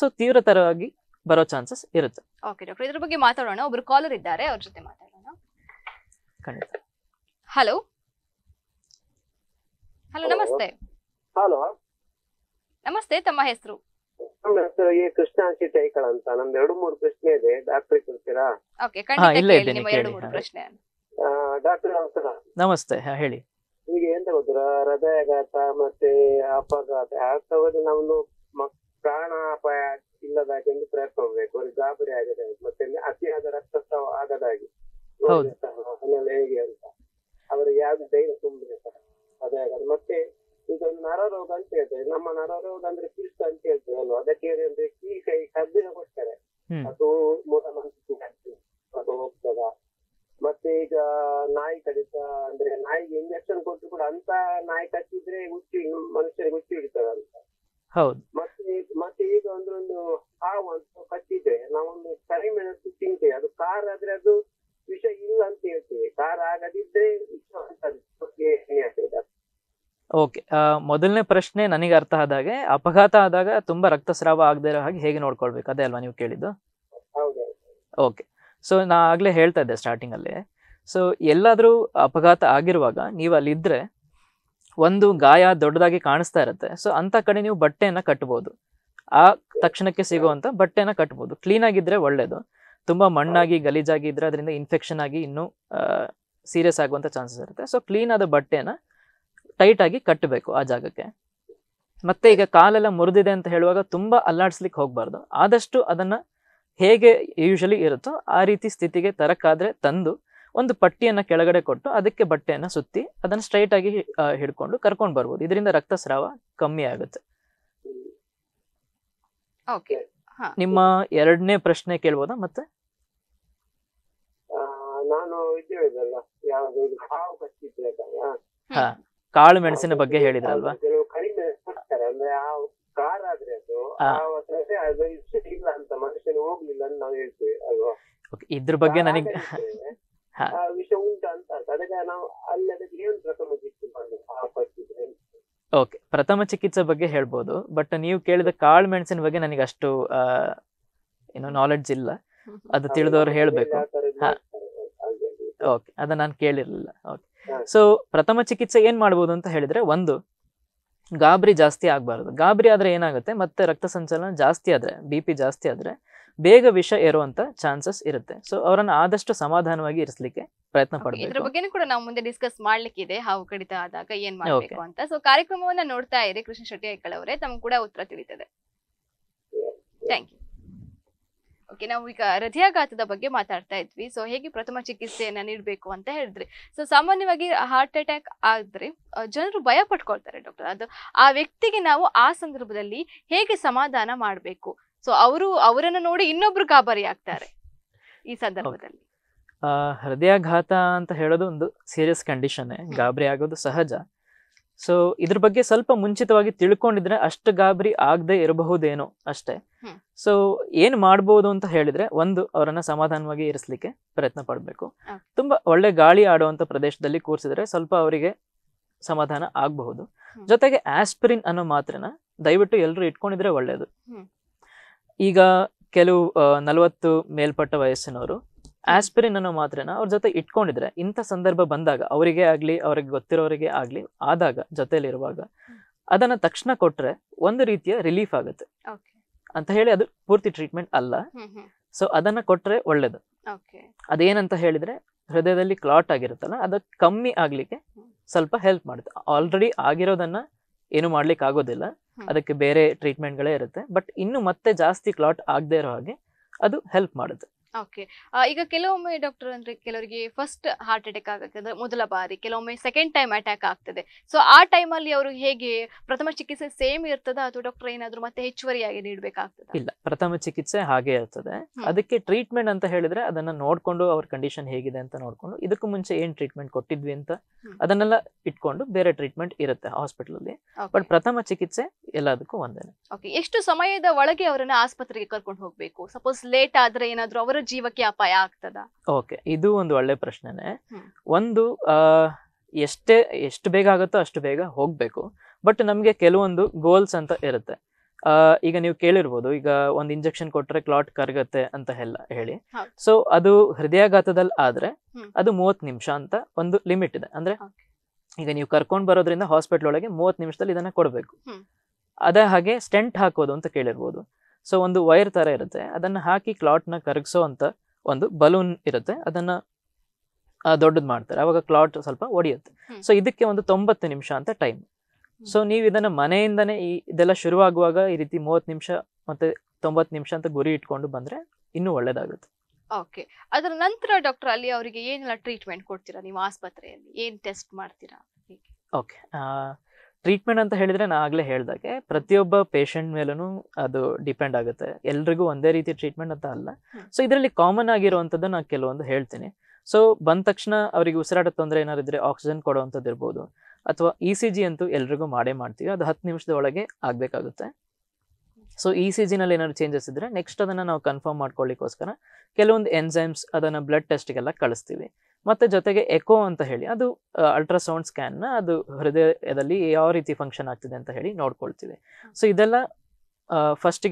ಸೊ ತೀವ್ರತರವಾಗಿ ಬರೋ ಚಾನ್ಸಸ್ ಇರುತ್ತೆ ಓಕೆ ಡಾಕ್ಟರ್ ಇದ್ರ ಬಗ್ಗೆ ಮಾತಾಡೋಣ ಒಬ್ರು ಕಾಲರ್ ಇದ್ದಾರೆ ಅವ್ರ ಜೊತೆ ಮಾತಾಡೋಣ ಖಂಡಿತ ಹಲೋ ಹಲೋ ನಮಸ್ತೆ ಹಲೋ ನಮಸ್ತೆ ತಮ್ಮ ಹೆಸರು ನಮ್ಮ ಹೆಸರು ಈ ಕೃಷ್ಣಾಂಶಿ ಟೈಕಳ ಅಂತ ನಮ್ದು ಎರಡು ಮೂರು ಪ್ರಶ್ನೆ ಇದೆ ಡಾಕ್ಟರ್ ಕೊಡ್ತೀರಾ ಓಕೆ ಖಂಡಿತ ಕೇಳಿ ನಿಮ್ಮ ಎರಡು ಮೂರು ಹಾ. ಪ್ರಶ್ನೆ ಡಾಕ್ಟರ್ ನಮಸ್ತೆ ನಮಸ್ತೆ ಹೇಳಿ ಈಗ ಎಂತ ಗೊತ್ತಿರ ಹೃದಯಾಘಾತ ಮತ್ತೆ ಅಪಘಾತ ಆಗ್ತವಾಗ ನಾವು ಮ- ಪ್ರಾಣಾಪಾಯ ಇಲ್ಲದ ಹಾಗೆ ಒಂದು ಪ್ರಯತ್ನ ಹೋಗ್ಬೇಕು ಅವ್ರಿಗೆ ಗಾಬರಿ ಆಗದ ಮತ್ತೆ ಇಲ್ಲಿ ಅತಿಯಾದ ರಕ್ತಸ್ರಾವ ಆಗದ ಹೌದು. ಯೋಚಿಸ್ತಾರಲ್ಲ, ಹೇಗೆ ಅಂತ ಅವರಿಗೆ ಯಾವ್ದು ಧೈರ್ಯ ತುಂಬಬೇಕು ಅದೇ ಮತ್ತೆ ಈಗ ರೋಗ ಅಂತ ಹೇಳ್ತೇವೆ ನಮ್ಮ ರೋಗ ಅಂದ್ರೆ ಕಿಷ್ಟ ಅಂತ ಹೇಳ್ತೇವೆ ಅಲ್ವಾ ಅದಕ್ಕೆ ಏನಂದ್ರೆ ಕೀ ಕೈ ಕಬ್ಬಿನ ಕೊಡ್ತಾರೆ ಅದು ಅದು ಹೋಗ್ತದ ಮತ್ತೆ ಈಗ ನಾಯಿ ಕಡಿತ ಅಂದ್ರೆ ನಾಯಿಗೆ ಇಂಜೆಕ್ಷನ್ ಕೊಟ್ಟರು ಕೂಡ ಅಂತ ನಾಯಿ ಕಚ್ಚಿದ್ರೆ ಹುಚ್ಚಿ ಮನುಷ್ಯರಿಗೆ ಹುಚ್ಚಿ ಹಿಡಿತದ ಅಂತ ಮತ್ತೆ ಮತ್ತೆ ಈಗ ಒಂದು ಹಾವು ಅಂತ ಕಚ್ಚಿದ್ರೆ ನಾವೊಂದು ಕರಿಮೆಣಸು ತಿಂತೇವೆ ಅದು ಕಾರ್ ಆದ್ರೆ ಅದು ವಿಷ ಇಲ್ಲ ಅಂತ ಹೇಳ್ತೇವೆ ಕಾರ್ ಆಗದಿದ್ರೆ ವಿಷ ಅಂತ ಓಕೆ ಮೊದಲನೇ ಪ್ರಶ್ನೆ ನನಗೆ ಅರ್ಥ ಆದಾಗೆ ಅಪಘಾತ ಆದಾಗ ತುಂಬಾ ರಕ್ತಸ್ರಾವ ಆಗದೆ ಇರೋ ಹಾಗೆ ಹೇಗೆ ನೋಡ್ಕೊಳ್ಬೇಕು ಅದೇ ಅಲ್ವಾ ನೀವು ಕೇಳಿದ್ದು ಓಕೆ ಸೊ ನಾ ಆಗ್ಲೇ ಹೇಳ್ತಾ ಇದ್ದೆ ಸ್ಟಾರ್ಟಿಂಗ್ ಅಲ್ಲಿ ಸೊ ಎಲ್ಲಾದರೂ ಅಪಘಾತ ಆಗಿರುವಾಗ ನೀವು ಅಲ್ಲಿದ್ರೆ ಒಂದು ಗಾಯ ದೊಡ್ಡದಾಗಿ ಕಾಣಿಸ್ತಾ ಇರುತ್ತೆ ಸೊ ಅಂತ ಕಡೆ ನೀವು ಬಟ್ಟೆಯನ್ನ ಕಟ್ಬೋದು ಆ ತಕ್ಷಣಕ್ಕೆ ಸಿಗುವಂತ ಬಟ್ಟೆನ ಕಟ್ಬೋದು ಕ್ಲೀನ್ ಆಗಿದ್ರೆ ಒಳ್ಳೇದು ತುಂಬಾ ಮಣ್ಣಾಗಿ ಗಲೀಜಾಗಿ ಇದ್ರೆ ಅದರಿಂದ ಇನ್ಫೆಕ್ಷನ್ ಆಗಿ ಇನ್ನೂ ಸೀರಿಯಸ್ ಆಗುವಂತ ಚಾನ್ಸಸ್ ಇರುತ್ತೆ ಸೊ ಕ್ಲೀನ್ ಆದ ಬಟ್ಟೆನ ಟೈಟ್ ಆಗಿ ಕಟ್ಟಬೇಕು ಆ ಜಾಗಕ್ಕೆ ಮತ್ತೆ ಈಗ ಕಾಲೆಲ್ಲ ಮುರಿದಿದೆ ಅಂತ ಹೇಳುವಾಗ ತುಂಬಾ ಅಲ್ಲಾಡಿಸ್ಲಿಕ್ಕೆ ಹೋಗ್ಬಾರ್ದು ಆದಷ್ಟು ಅದನ್ನ ಹೇಗೆ ಯೂಶಲಿ ಇರುತ್ತೋ ಆ ರೀತಿ ಸ್ಥಿತಿಗೆ ತರಕಾದ್ರೆ ತಂದು ಒಂದು ಪಟ್ಟಿಯನ್ನ ಕೆಳಗಡೆ ಕೊಟ್ಟು ಅದಕ್ಕೆ ಬಟ್ಟೆಯನ್ನ ಸುತ್ತಿ ಅದನ್ನ ಸ್ಟ್ರೈಟ್ ಆಗಿ ಹಿಡ್ಕೊಂಡು ಕರ್ಕೊಂಡು ಬರ್ಬೋದು ಇದರಿಂದ ರಕ್ತಸ್ರಾವ ಕಮ್ಮಿ ಆಗುತ್ತೆ ನಿಮ್ಮ ಎರಡನೇ ಪ್ರಶ್ನೆ ಕೇಳ್ಬೋದಾ ಮತ್ತೆ ನಾನು ಕಾಳು ಮೆಣಸಿನ ಬಗ್ಗೆ ಹೇಳಿದ್ರಲ್ವಾ ಅದು ಇದ್ರ ಬಗ್ಗೆ ನನಗೆ ಓಕೆ ಪ್ರಥಮ ಚಿಕಿತ್ಸೆ ಬಗ್ಗೆ ಹೇಳ್ಬೋದು ಬಟ್ ನೀವು ಕೇಳಿದ ಕಾಳು ಮೆಣಸಿನ ಬಗ್ಗೆ ನನಗೆ ಅಷ್ಟು ಏನೋ ನಾಲೆಡ್ಜ್ ಇಲ್ಲ ಅದು ತಿಳಿದವರು ಹೇಳ್ಬೇಕು ಓಕೆ ನಾನು ಕೇಳಿರ್ಲಿಲ್ಲ ಓಕೆ ಸೊ ಪ್ರಥಮ ಚಿಕಿತ್ಸೆ ಏನ್ ಮಾಡ್ಬೋದು ಅಂತ ಹೇಳಿದ್ರೆ ಒಂದು ಗಾಬರಿ ಜಾಸ್ತಿ ಆಗಬಾರ್ದು ಗಾಬರಿ ಆದ್ರೆ ಏನಾಗುತ್ತೆ ಮತ್ತೆ ರಕ್ತ ಸಂಚಲನ ಜಾಸ್ತಿ ಆದ್ರೆ ಬಿ ಪಿ ಜಾಸ್ತಿ ಆದ್ರೆ ಬೇಗ ವಿಷ ಏರುವಂತ ಚಾನ್ಸಸ್ ಇರುತ್ತೆ ಸೊ ಅವರನ್ನ ಆದಷ್ಟು ಸಮಾಧಾನವಾಗಿ ಇರಿಸಲಿಕ್ಕೆ ಪ್ರಯತ್ನ ಪಡಬೇಕು ಬಗ್ಗೆನೂ ಕೂಡ ನಾವು ಮುಂದೆ ಡಿಸ್ಕಸ್ ಇದೆ ಹಾವು ಕಡಿತ ಆದಾಗ ಏನ್ ಮಾಡಬೇಕು ಅಂತ ಸೊ ಕಾರ್ಯಕ್ರಮವನ್ನ ನೋಡ್ತಾ ಇರಿ ಕೃಷ್ಣ ಶೆಟ್ಟಿ ಐಕಳವರೇ ತಮ್ಗೆ ಕೂಡ ಉತ್ತರ ತಿಳಿತದೆ ಥ್ಯಾಂಕ್ ಯು ಬಗ್ಗೆ ನಾವು ಈಗ ಹೃದಯಾಘಾತದ ಬಗ್ಗೆ ಮಾತಾಡ್ತಾ ಇದ್ವಿ ಸೊ ಹೇಗೆ ಪ್ರಥಮ ಚಿಕಿತ್ಸೆಯನ್ನ ನೀಡಬೇಕು ಅಂತ ಹೇಳಿದ್ರಿ ಸೊ ಸಾಮಾನ್ಯವಾಗಿ ಹಾರ್ಟ್ ಅಟ್ಯಾಕ್ ಆದ್ರೆ ಜನರು ಭಯ ಪಟ್ಕೊಳ್ತಾರೆ ಡಾಕ್ಟರ್ ಅದು ಆ ವ್ಯಕ್ತಿಗೆ ನಾವು ಆ ಸಂದರ್ಭದಲ್ಲಿ ಹೇಗೆ ಸಮಾಧಾನ ಮಾಡಬೇಕು ಸೊ ಅವರು ಅವರನ್ನು ನೋಡಿ ಇನ್ನೊಬ್ರು ಗಾಬರಿ ಆಗ್ತಾರೆ ಈ ಸಂದರ್ಭದಲ್ಲಿ ಹೃದಯಾಘಾತ ಅಂತ ಹೇಳೋದು ಒಂದು ಸೀರಿಯಸ್ ಕಂಡೀಷನ್ ಗಾಬರಿ ಆಗೋದು ಸಹಜ ಸೊ ಇದ್ರ ಬಗ್ಗೆ ಸ್ವಲ್ಪ ಮುಂಚಿತವಾಗಿ ತಿಳ್ಕೊಂಡಿದ್ರೆ ಅಷ್ಟು ಗಾಬರಿ ಆಗದೆ ಇರಬಹುದೇನೋ ಅಷ್ಟೇ ಸೊ ಏನ್ ಮಾಡಬಹುದು ಅಂತ ಹೇಳಿದ್ರೆ ಒಂದು ಅವರನ್ನ ಸಮಾಧಾನವಾಗಿ ಇರಿಸ್ಲಿಕ್ಕೆ ಪ್ರಯತ್ನ ಪಡಬೇಕು ತುಂಬಾ ಒಳ್ಳೆ ಗಾಳಿ ಆಡುವಂತ ಪ್ರದೇಶದಲ್ಲಿ ಕೂರಿಸಿದ್ರೆ ಸ್ವಲ್ಪ ಅವರಿಗೆ ಸಮಾಧಾನ ಆಗಬಹುದು ಜೊತೆಗೆ ಆಸ್ಪಿರಿನ್ ಅನ್ನೋ ಮಾತ್ರನ ದಯವಿಟ್ಟು ಎಲ್ಲರೂ ಇಟ್ಕೊಂಡಿದ್ರೆ ಒಳ್ಳೆಯದು ಈಗ ಕೆಲವು ನಲವತ್ತು ಮೇಲ್ಪಟ್ಟ ವಯಸ್ಸಿನವರು ಆಸ್ಪಿರಿನ್ ಅನ್ನೋ ಮಾತ್ರೆನ ಅವ್ರ ಜೊತೆ ಇಟ್ಕೊಂಡಿದ್ರೆ ಇಂಥ ಸಂದರ್ಭ ಬಂದಾಗ ಅವರಿಗೆ ಆಗ್ಲಿ ಅವ್ರಿಗೆ ಗೊತ್ತಿರೋರಿಗೆ ಆಗ್ಲಿ ಆದಾಗ ಜೊತೆಲಿರುವಾಗ ಅದನ್ನ ತಕ್ಷಣ ಕೊಟ್ರೆ ಒಂದು ರೀತಿಯ ರಿಲೀಫ್ ಆಗುತ್ತೆ ಅಂತ ಹೇಳಿ ಅದು ಪೂರ್ತಿ ಟ್ರೀಟ್ಮೆಂಟ್ ಅಲ್ಲ ಸೊ ಅದನ್ನ ಕೊಟ್ರೆ ಒಳ್ಳೇದು ಅದೇನಂತ ಹೇಳಿದ್ರೆ ಹೃದಯದಲ್ಲಿ ಕ್ಲಾಟ್ ಆಗಿರುತ್ತಲ್ಲ ಅದು ಕಮ್ಮಿ ಆಗ್ಲಿಕ್ಕೆ ಸ್ವಲ್ಪ ಹೆಲ್ಪ್ ಮಾಡುತ್ತೆ ಆಲ್ರೆಡಿ ಆಗಿರೋದನ್ನ ಏನು ಮಾಡ್ಲಿಕ್ಕೆ ಆಗೋದಿಲ್ಲ ಅದಕ್ಕೆ ಬೇರೆ ಟ್ರೀಟ್ಮೆಂಟ್ಗಳೇ ಇರುತ್ತೆ ಬಟ್ ಇನ್ನು ಮತ್ತೆ ಜಾಸ್ತಿ ಕ್ಲಾಟ್ ಆಗದೆ ಇರೋ ಹಾಗೆ ಅದು ಹೆಲ್ಪ್ ಮಾಡುತ್ತೆ ಓಕೆ ಈಗ ಕೆಲವೊಮ್ಮೆ ಡಾಕ್ಟರ್ ಅಂದ್ರೆ ಕೆಲವರಿಗೆ ಫಸ್ಟ್ ಹಾರ್ಟ್ ಅಟ್ಯಾಕ್ ಆಗುತ್ತದೆ ಮೊದಲ ಬಾರಿ ಕೆಲವೊಮ್ಮೆ ಸೆಕೆಂಡ್ ಟೈಮ್ ಅಟ್ಯಾಕ್ ಆಗ್ತದೆ ಸೊ ಆ ಟೈಮ್ ಅಲ್ಲಿ ಅವರು ಹೇಗೆ ಪ್ರಥಮ ಚಿಕಿತ್ಸೆ ಸೇಮ್ ಇರ್ತದ ಅಥವಾ ಡಾಕ್ಟರ್ ಏನಾದ್ರು ಮತ್ತೆ ಹೆಚ್ಚುವರಿಯಾಗಿ ನೀಡಬೇಕಾಗ್ತದೆ ಇಲ್ಲ ಪ್ರಥಮ ಚಿಕಿತ್ಸೆ ಹಾಗೆ ಇರ್ತದೆ ಅದಕ್ಕೆ ಟ್ರೀಟ್ಮೆಂಟ್ ಅಂತ ಹೇಳಿದ್ರೆ ಅದನ್ನ ನೋಡ್ಕೊಂಡು ಅವ್ರ ಕಂಡೀಷನ್ ಹೇಗಿದೆ ಅಂತ ನೋಡ್ಕೊಂಡು ಇದಕ್ಕೂ ಮುಂಚೆ ಏನ್ ಟ್ರೀಟ್ಮೆಂಟ್ ಕೊಟ್ಟಿದ್ವಿ ಅಂತ ಅದನ್ನೆಲ್ಲ ಇಟ್ಕೊಂಡು ಬೇರೆ ಟ್ರೀಟ್ಮೆಂಟ್ ಇರುತ್ತೆ ಹಾಸ್ಪಿಟಲ್ ಅಲ್ಲಿ ಬಟ್ ಪ್ರಥಮ ಚಿಕಿತ್ಸೆ ಎಲ್ಲದಕ್ಕೂ ಒಂದೇನೆ ಎಷ್ಟು ಸಮಯದ ಒಳಗೆ ಅವರನ್ನ ಆಸ್ಪತ್ರೆಗೆ ಕರ್ಕೊಂಡು ಹೋಗ್ಬೇಕು ಸಪೋಸ್ ಲೇಟ್ ಆದ್ರೆ ಏನಾದ್ರು ಅವರ ಜೀವಕ್ಕೆ ಅಪಾಯ ಆಗ್ತದ ಓಕೆ ಇದು ಒಂದು ಒಳ್ಳೆ ಪ್ರಶ್ನೆನೆ ಒಂದು ಎಷ್ಟೇ ಎಷ್ಟು ಬೇಗ ಆಗುತ್ತೋ ಅಷ್ಟು ಬೇಗ ಹೋಗ್ಬೇಕು ಬಟ್ ನಮಗೆ ಕೆಲವೊಂದು ಗೋಲ್ಸ್ ಅಂತ ಇರುತ್ತೆ ಈಗ ನೀವು ಕೇಳಿರ್ಬೋದು ಈಗ ಒಂದು ಇಂಜೆಕ್ಷನ್ ಕೊಟ್ಟರೆ ಕ್ಲಾಟ್ ಕರಗತ್ತೆ ಅಂತ ಎಲ್ಲ ಹೇಳಿ ಸೊ ಅದು ಹೃದಯಾಘಾತದಲ್ಲಿ ಆದ್ರೆ ಅದು ಮೂವತ್ತು ನಿಮಿಷ ಅಂತ ಒಂದು ಲಿಮಿಟ್ ಇದೆ ಅಂದ್ರೆ ಈಗ ನೀವು ಕರ್ಕೊಂಡು ಬರೋದ್ರಿಂದ ಹಾಸ್ಪಿಟ್ಲ್ ಒಳಗೆ ಮೂವತ್ತು ನಿಮಿಷದಲ್ಲಿ ಇದನ್ನ ಕೊಡಬೇಕು ಅದೇ ಹಾಗೆ ಸ್ಟೆಂಟ್ ಹಾಕೋದು ಅಂತ ಕೇಳಿರ್ಬೋದು ಸೊ ಒಂದು ವೈರ್ ತರ ಇರುತ್ತೆ ಅದನ್ನ ಹಾಕಿ ಕ್ಲಾಟ್ನ ಕರಗಿಸೋ ಅಂತ ಒಂದು ಬಲೂನ್ ಇರುತ್ತೆ ಅದನ್ನ ದೊಡ್ಡದು ಮಾಡ್ತಾರೆ ಅವಾಗ ಕ್ಲಾಟ್ ಸ್ವಲ್ಪ ಒಡೆಯುತ್ತೆ ಸೊ ಇದಕ್ಕೆ ಒಂದು ತೊಂಬತ್ತು ನಿಮಿಷ ಅಂತ ಟೈಮ್ ಸೊ ನೀವು ಇದನ್ನ ಮನೆಯಿಂದನೇ ಈ ಇದೆಲ್ಲ ಶುರುವಾಗುವಾಗ ಈ ರೀತಿ ಮೂವತ್ತು ನಿಮಿಷ ಮತ್ತೆ ತೊಂಬತ್ತು ನಿಮಿಷ ಅಂತ ಗುರಿ ಇಟ್ಕೊಂಡು ಬಂದ್ರೆ ಇನ್ನೂ ಒಳ್ಳೇದಾಗುತ್ತೆ ಓಕೆ ಅದರ ನಂತರ ಡಾಕ್ಟರ್ ಅಲ್ಲಿ ಅವರಿಗೆ ಏನೆಲ್ಲ ಟ್ರೀಟ್ಮೆಂಟ್ ಕೊಡ್ತೀರಾ ನೀವು ಆಸ್ಪತ್ರೆಯಲ್ಲಿ ಏನ್ ಟೆಸ್ಟ್ ಮಾಡ್ತೀರಾ ಓಕೆ ಆ ಟ್ರೀಟ್ಮೆಂಟ್ ಅಂತ ಹೇಳಿದ್ರೆ ನಾನು ಆಗ್ಲೇ ಹೇಳ್ದಾಗೆ ಪ್ರತಿಯೊಬ್ಬ ಪೇಷಂಟ್ ಮೇಲೂ ಅದು ಡಿಪೆಂಡ್ ಆಗುತ್ತೆ ಎಲ್ರಿಗೂ ಒಂದೇ ರೀತಿ ಟ್ರೀಟ್ಮೆಂಟ್ ಅಂತ ಅಲ್ಲ ಸೊ ಇದರಲ್ಲಿ ಕಾಮನ್ ಆಗಿರುವಂಥದ್ದು ನಾನು ಕೆಲವೊಂದು ಹೇಳ್ತೀನಿ ಸೊ ಬಂದ ತಕ್ಷಣ ಅವರಿಗೆ ಉಸಿರಾಟ ತೊಂದರೆ ಏನಾರು ಇದ್ರೆ ಆಕ್ಸಿಜನ್ ಕೊಡುವಂಥದ್ದು ಇರ್ಬೋದು ಅಥವಾ ಇ ಸಿ ಜಿ ಅಂತೂ ಎಲ್ರಿಗೂ ಮಾಡೇ ಮಾಡ್ತೀವಿ ಅದು ಹತ್ತು ನಿಮಿಷದ ಒಳಗೆ ಆಗಬೇಕಾಗುತ್ತೆ ಸೊ ಇ e ಸಿ ಜಿನಲ್ಲಿ ಏನಾದ್ರು ಚೇಂಜಸ್ ಇದ್ರೆ ನೆಕ್ಸ್ಟ್ ಅದನ್ನು ನಾವು ಕನ್ಫರ್ಮ್ ಮಾಡ್ಕೊಳ್ಳಿಕ್ಕೋಸ್ಕರ ಕೆಲವೊಂದು ಎನ್ಸೈಮ್ಸ್ ಅದನ್ನು ಬ್ಲಡ್ ಟೆಸ್ಟ್ಗೆಲ್ಲ ಕಳಿಸ್ತೀವಿ ಮತ್ತು ಜೊತೆಗೆ ಎಕೋ ಅಂತ ಹೇಳಿ ಅದು ಅಲ್ಟ್ರಾಸೌಂಡ್ ಸ್ಕ್ಯಾನ್ನ ಅದು ಹೃದಯದಲ್ಲಿ ಯಾವ ರೀತಿ ಫಂಕ್ಷನ್ ಆಗ್ತಿದೆ ಅಂತ ಹೇಳಿ ನೋಡ್ಕೊಳ್ತೀವಿ ಸೊ ಇದೆಲ್ಲ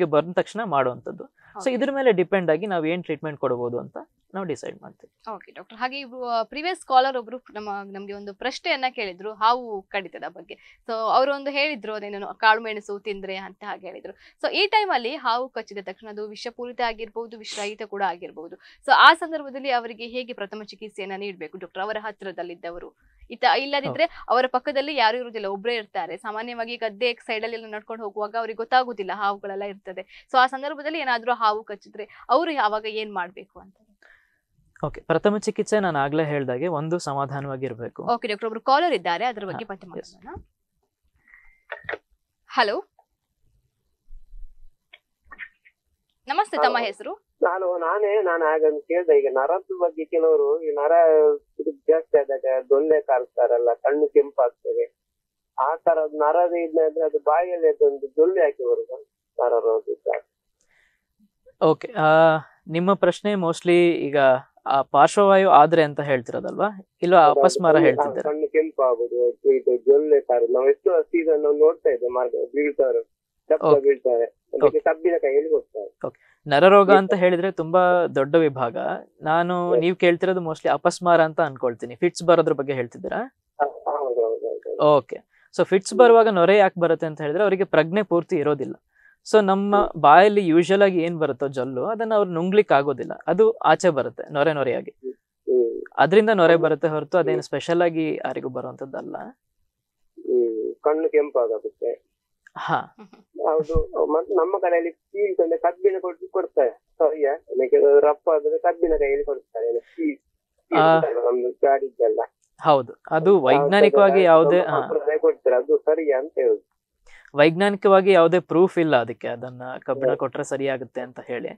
ಗೆ ಬಂದ ತಕ್ಷಣ ಮಾಡುವಂಥದ್ದು ಸೊ ಇದ್ರ ಮೇಲೆ ಡಿಪೆಂಡ್ ಆಗಿ ನಾವು ಏನು ಟ್ರೀಟ್ಮೆಂಟ್ ಕೊಡಬಹುದು ಅಂತ ನಾವು ಡಿಸೈಡ್ ಮಾಡ್ತೀವಿ ಓಕೆ ಡಾಕ್ಟರ್ ಹಾಗೆ ಇಬ್ರು ಪ್ರಿವಿಯಸ್ ಕಾಲರ್ ಒಬ್ರು ನಮ್ಮ ನಮಗೆ ಒಂದು ಪ್ರಶ್ನೆಯನ್ನ ಕೇಳಿದ್ರು ಹಾವು ಕಡಿತದ ಬಗ್ಗೆ ಸೊ ಅವರು ಒಂದು ಹೇಳಿದ್ರು ಅದೇನೋ ಕಾಳು ಮೆಣಸು ತಿಂದ್ರೆ ಅಂತ ಹಾಗೆ ಹೇಳಿದ್ರು ಸೊ ಈ ಟೈಮ್ ಅಲ್ಲಿ ಹಾವು ಕಚ್ಚಿದ ತಕ್ಷಣ ಅದು ವಿಷಪೂರಿತ ಆಗಿರ್ಬಹುದು ವಿಷರಹಿತ ಕೂಡ ಆಗಿರ್ಬಹುದು ಸೊ ಆ ಸಂದರ್ಭದಲ್ಲಿ ಅವರಿಗೆ ಹೇಗೆ ಪ್ರಥಮ ಚಿಕಿತ್ಸೆಯನ್ನ ನೀಡಬೇಕು ಡಾಕ್ಟರ್ ಅವರ ಹತ್ತಿರದಲ್ಲಿದ್ದವರು ಇತ ಇಲ್ಲದಿದ್ರೆ ಅವರ ಪಕ್ಕದಲ್ಲಿ ಯಾರು ಇರುವುದಿಲ್ಲ ಒಬ್ಬರೇ ಇರ್ತಾರೆ ಸಾಮಾನ್ಯವಾಗಿ ಗದ್ದೆ ಸೈಡ್ ಅಲ್ಲಿ ನಡ್ಕೊಂಡು ಹೋಗುವಾಗ ಅವ್ರಿಗೆ ಗೊತ್ತಾಗುದಿಲ್ಲ ಹಾವುಗಳೆಲ್ಲ ಇರ್ತದೆ ಸೊ ಆ ಸಂದರ್ಭದಲ್ಲಿ ಏನಾದ್ರೂ ಹಾವು ಕಚ್ಚಿದ್ರೆ ಅವರು ಯಾವಾಗ ಏನ್ ಮಾಡ್ಬೇಕು ಅಂತ ಓಕೆ ಪ್ರಥಮ ಚಿಕಿತ್ಸೆ ನಾನು ಆಗ್ಲೇ ಹೇಳ್ದಾಗೆ ಒಂದು ಸಮಾಧಾನವಾಗಿ ಓಕೆ ಡಾಕ್ಟರ್ ಒಬ್ರು ಕಾಲರ್ ಇದ್ದಾರೆ ಅದರ ಬಗ್ಗೆ ಪಟ್ಟಿ ಮಾಡೋಣ ಹಲೋ ನಮಸ್ತೆ ತಮ್ಮ ಹೆಸರು ನಾನು ನಾನೇ ನಾನು ಹಾಗಂತ ಕೇಳ್ದೆ ಈಗ ನರದ ಬಗ್ಗೆ ಕೆಲವರು ಈ ನರ ಜಾಸ್ತಿ ಆದಾಗ ದೊಣ್ಣೆ ಕಾಣಿಸ್ತಾರಲ್ಲ ಕಣ್ಣು ಕೆಂಪಾಗ್ತದೆ ಆ ತರದ ನರದ ಇದ್ರೆ ಅದು ಬಾಯಲ್ಲಿ ಅದೊಂದು ಜೊಲ್ಲೆ ಹಾಕಿ ಬರುದು ನರ ರೋಗ ಓಕೆ ನಿಮ್ಮ ಪ್ರಶ್ನೆ ಮೋಸ್ಟ್ಲಿ ಈಗ ಆ ಪಾರ್ಶ್ವವಾಯು ಆದ್ರೆ ಅಂತ ಹೇಳ್ತಿರೋದಲ್ವಾ ಇಲ್ಲ ಅಪಸ್ಮಾರ ಹೇಳ್ತಿದ್ದಾರೆ ಕಣ್ಣು ಕೆಂಪು ಆಗುದು ಇದು ಜೊಲ್ಲೆ ಕಾರು ನಾವು ಎಷ್ಟು ಸೀಸನ್ ನೋಡ್ತಾ ಇದ್ದೇವೆ ಬೀಳ್ತಾರೆ ಬೀಳ್ತಾರೆ ನರರೋಗ ಅಂತ ಹೇಳಿದ್ರೆ ತುಂಬಾ ದೊಡ್ಡ ವಿಭಾಗ ನಾನು ನೀವ್ ಕೇಳ್ತಿರೋದು ಮೋಸ್ಟ್ಲಿ ಅಪಸ್ಮಾರ ಅಂತ ಅನ್ಕೊಳ್ತೀನಿ ಫಿಟ್ಸ್ ಬರೋದ್ರ ಬಗ್ಗೆ ಹೇಳ್ತಿದ್ದೀರಾ ಓಕೆ ಸೊ ಫಿಟ್ಸ್ ಬರುವಾಗ ನೊರೆ ಯಾಕೆ ಬರುತ್ತೆ ಅಂತ ಹೇಳಿದ್ರೆ ಅವರಿಗೆ ಪ್ರಜ್ಞೆ ಪೂರ್ತಿ ಇರೋದಿಲ್ಲ ಸೊ ನಮ್ಮ ಬಾಯಲ್ಲಿ ಯೂಶಲ್ ಆಗಿ ಏನ್ ಬರುತ್ತೋ ಜೊಲ್ಲು ಅದನ್ನ ಅವ್ರು ನುಂಗ್ಲಿಕ್ಕೆ ಆಗೋದಿಲ್ಲ ಅದು ಆಚೆ ಬರುತ್ತೆ ನೊರೆ ನೊರೆಯಾಗಿ ಅದರಿಂದ ನೊರೆ ಬರುತ್ತೆ ಹೊರತು ಅದೇನು ಸ್ಪೆಷಲ್ ಆಗಿ ಯಾರಿಗೂ ಬರುವಂತದ್ದಲ್ಲ ಕಣ್ಣು ಕೆಂಪಾಗುತ್ತೆ ಹೌದು ನಮ್ಮ ಕಡೆಯಲ್ಲಿ ಕೀಲ್ಸ್ ಅಂದ್ರೆ ಕಬ್ಬಿನ ಕೊಟ್ಟು ಕೊಡ್ತಾರೆ ಸರಿಯಾ ರಪ್ಪ ಆದ್ರೆ ಕಬ್ಬಿನ ಕೈಯಲ್ಲಿ ಕೊಡ್ತಾರೆ ನಮ್ದು ಗಾಡಿದ್ದೆಲ್ಲ ಹೌದು ಅದು ವೈಜ್ಞಾನಿಕವಾಗಿ ಯಾವುದೇ ಕೊಡ್ತಾರೆ ಅದು ಸರಿ ಅಂತ ಹೇಳುದು ವೈಜ್ಞಾನಿಕವಾಗಿ ಯಾವುದೇ ಪ್ರೂಫ್ ಇಲ್ಲ ಅದಕ್ಕೆ ಅದನ್ನ ಕಬ್ಬಿಣ ಕೊಟ್ರೆ ಸರಿಯಾಗುತ್ತೆ ಅಂತ ಹೇಳಿ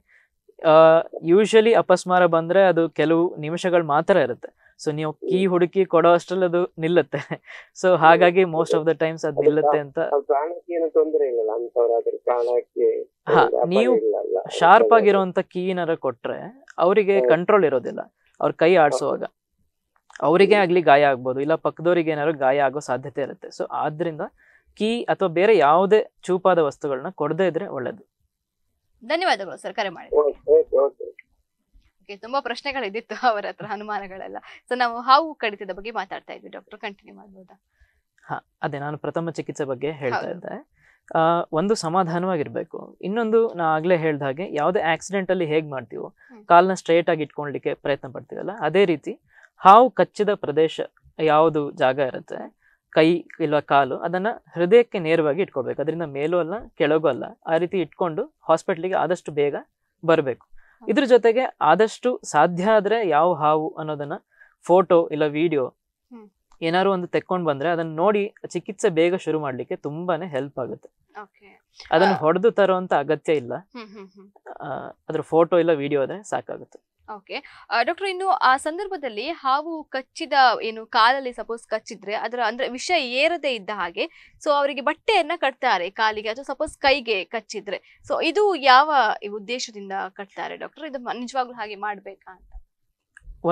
ಯೂಶಲಿ ಅಪಸ್ಮಾರ ಬಂದ್ರೆ ಅದು ಕೆಲವು ನಿಮಿಷಗಳು ಮಾತ್ರ ಇರುತ್ತೆ ಸೊ ನೀವು ಕೀ ಹುಡುಕಿ ಕೊಡೋ ಅಷ್ಟ್ರಲ್ಲಿ ಅದು ನಿಲ್ಲುತ್ತೆ ಸೊ ಹಾಗಾಗಿ ಮೋಸ್ಟ್ ಆಫ್ ದ ಟೈಮ್ಸ್ ಅದು ನಿಲ್ಲುತ್ತೆ ಅಂತ ನೀವು ಶಾರ್ಪ್ ಆಗಿರುವಂತ ಕೀ ಏನಾರ ಕೊಟ್ರೆ ಅವರಿಗೆ ಕಂಟ್ರೋಲ್ ಇರೋದಿಲ್ಲ ಅವ್ರ ಕೈ ಆಡಿಸುವಾಗ ಅವರಿಗೆ ಆಗ್ಲಿ ಗಾಯ ಆಗ್ಬೋದು ಇಲ್ಲ ಪಕ್ಕದವರಿಗೆ ಏನಾದ್ರು ಗಾಯ ಆಗೋ ಸಾಧ್ಯತೆ ಇರುತ್ತೆ ಸೊ ಆದ್ರಿಂದ ಕೀ ಅಥವಾ ಬೇರೆ ಯಾವುದೇ ಚೂಪಾದ ವಸ್ತುಗಳನ್ನ ಕೊಡದೇ ಇದ್ರೆ ಒಳ್ಳೇದು ಧನ್ಯವಾದಗಳು ಸರ್ ಕರೆ ಮಾಡಿ ಓಕೆ ತುಂಬಾ ಪ್ರಶ್ನೆಗಳಿದ್ದಿತ್ತು *laughs* ಅವರ ಹತ್ರ ಅನುಮಾನಗಳೆಲ್ಲ ಸೊ ನಾವು ಹಾವು ಕಡಿತದ ಬಗ್ಗೆ ಮಾತಾಡ್ತಾ ಇದ್ವಿ ಡಾಕ್ಟರ್ ಕಂಟಿನ್ಯೂ ಮಾಡ್ಬೋದಾ ಹಾ ಅದೇ ನಾನು ಪ್ರಥಮ ಚಿಕಿತ್ಸೆ ಬಗ್ಗೆ ಹೇಳ್ತಾ ಇದ್ದೆ ಒಂದು ಸಮಾಧಾನವಾಗಿರ್ಬೇಕು ಇನ್ನೊಂದು ನಾ ಆಗ್ಲೇ ಹೇಳ್ದ ಹಾಗೆ ಯಾವುದೇ ಆಕ್ಸಿಡೆಂಟ್ ಅಲ್ಲಿ ಹೇಗ್ ಮಾಡ್ತೀವೋ ಕಾಲ್ನ ಸ್ಟ್ರೈಟ್ ಆಗಿ ಇಟ್ಕೊಳ್ಲಿಕ್ಕೆ ಪ್ರಯತ್ನ ಪಡ್ತೀವಲ್ಲ ಅದೇ ರೀತಿ ಹಾವು ಕಚ್ಚಿದ ಪ್ರದೇಶ ಯಾವುದು ಜಾಗ ಇರುತ್ತೆ ಕೈ ಇಲ್ಲ ಕಾಲು ಅದನ್ನ ಹೃದಯಕ್ಕೆ ನೇರವಾಗಿ ಇಟ್ಕೊಳ್ಬೇಕು ಅದರಿಂದ ಮೇಲೂ ಅಲ್ಲ ಕೆಳಗೂ ಅಲ್ಲ ಆ ರೀತಿ ಇಟ್ಕೊಂಡು ಹಾಸ್ಪಿಟ್ಲಿಗೆ ಆದಷ್ಟು ಬೇಗ ಬರಬೇಕು ಇದ್ರ ಜೊತೆಗೆ ಆದಷ್ಟು ಸಾಧ್ಯ ಆದ್ರೆ ಯಾವ ಹಾವು ಅನ್ನೋದನ್ನ ಫೋಟೋ ಇಲ್ಲ ವಿಡಿಯೋ ಏನಾದ್ರು ಒಂದು ತೆಕ್ಕೊಂಡ್ ಬಂದ್ರೆ ಅದನ್ನ ನೋಡಿ ಚಿಕಿತ್ಸೆ ಬೇಗ ಶುರು ಮಾಡ್ಲಿಕ್ಕೆ ತುಂಬಾನೇ ಹೆಲ್ಪ್ ಆಗುತ್ತೆ ಅದನ್ನ ಹೊಡೆದು ತರುವಂತ ಅಗತ್ಯ ಇಲ್ಲ ಅದ್ರ ಫೋಟೋ ಇಲ್ಲ ವಿಡಿಯೋ ಅದೇ ಸಾಕಾಗುತ್ತೆ ಓಕೆ ಡಾಕ್ಟರ್ ಇನ್ನು ಆ ಸಂದರ್ಭದಲ್ಲಿ ಹಾವು ಕಚ್ಚಿದ ಏನು ಕಾಲಲ್ಲಿ ಸಪೋಸ್ ಕಚ್ಚಿದ್ರೆ ಅದರ ಅಂದ್ರೆ ವಿಷ ಏರದೇ ಇದ್ದ ಹಾಗೆ ಸೊ ಅವರಿಗೆ ಬಟ್ಟೆಯನ್ನ ಕಟ್ತಾರೆ ಕಾಲಿಗೆ ಅಥವಾ ಸಪೋಸ್ ಕೈಗೆ ಕಚ್ಚಿದ್ರೆ ಸೊ ಇದು ಯಾವ ಉದ್ದೇಶದಿಂದ ಕಟ್ತಾರೆ ಡಾಕ್ಟರ್ ಇದು ನಿಜವಾಗ್ಲೂ ಹಾಗೆ ಮಾಡ್ಬೇಕಾ ಅಂತ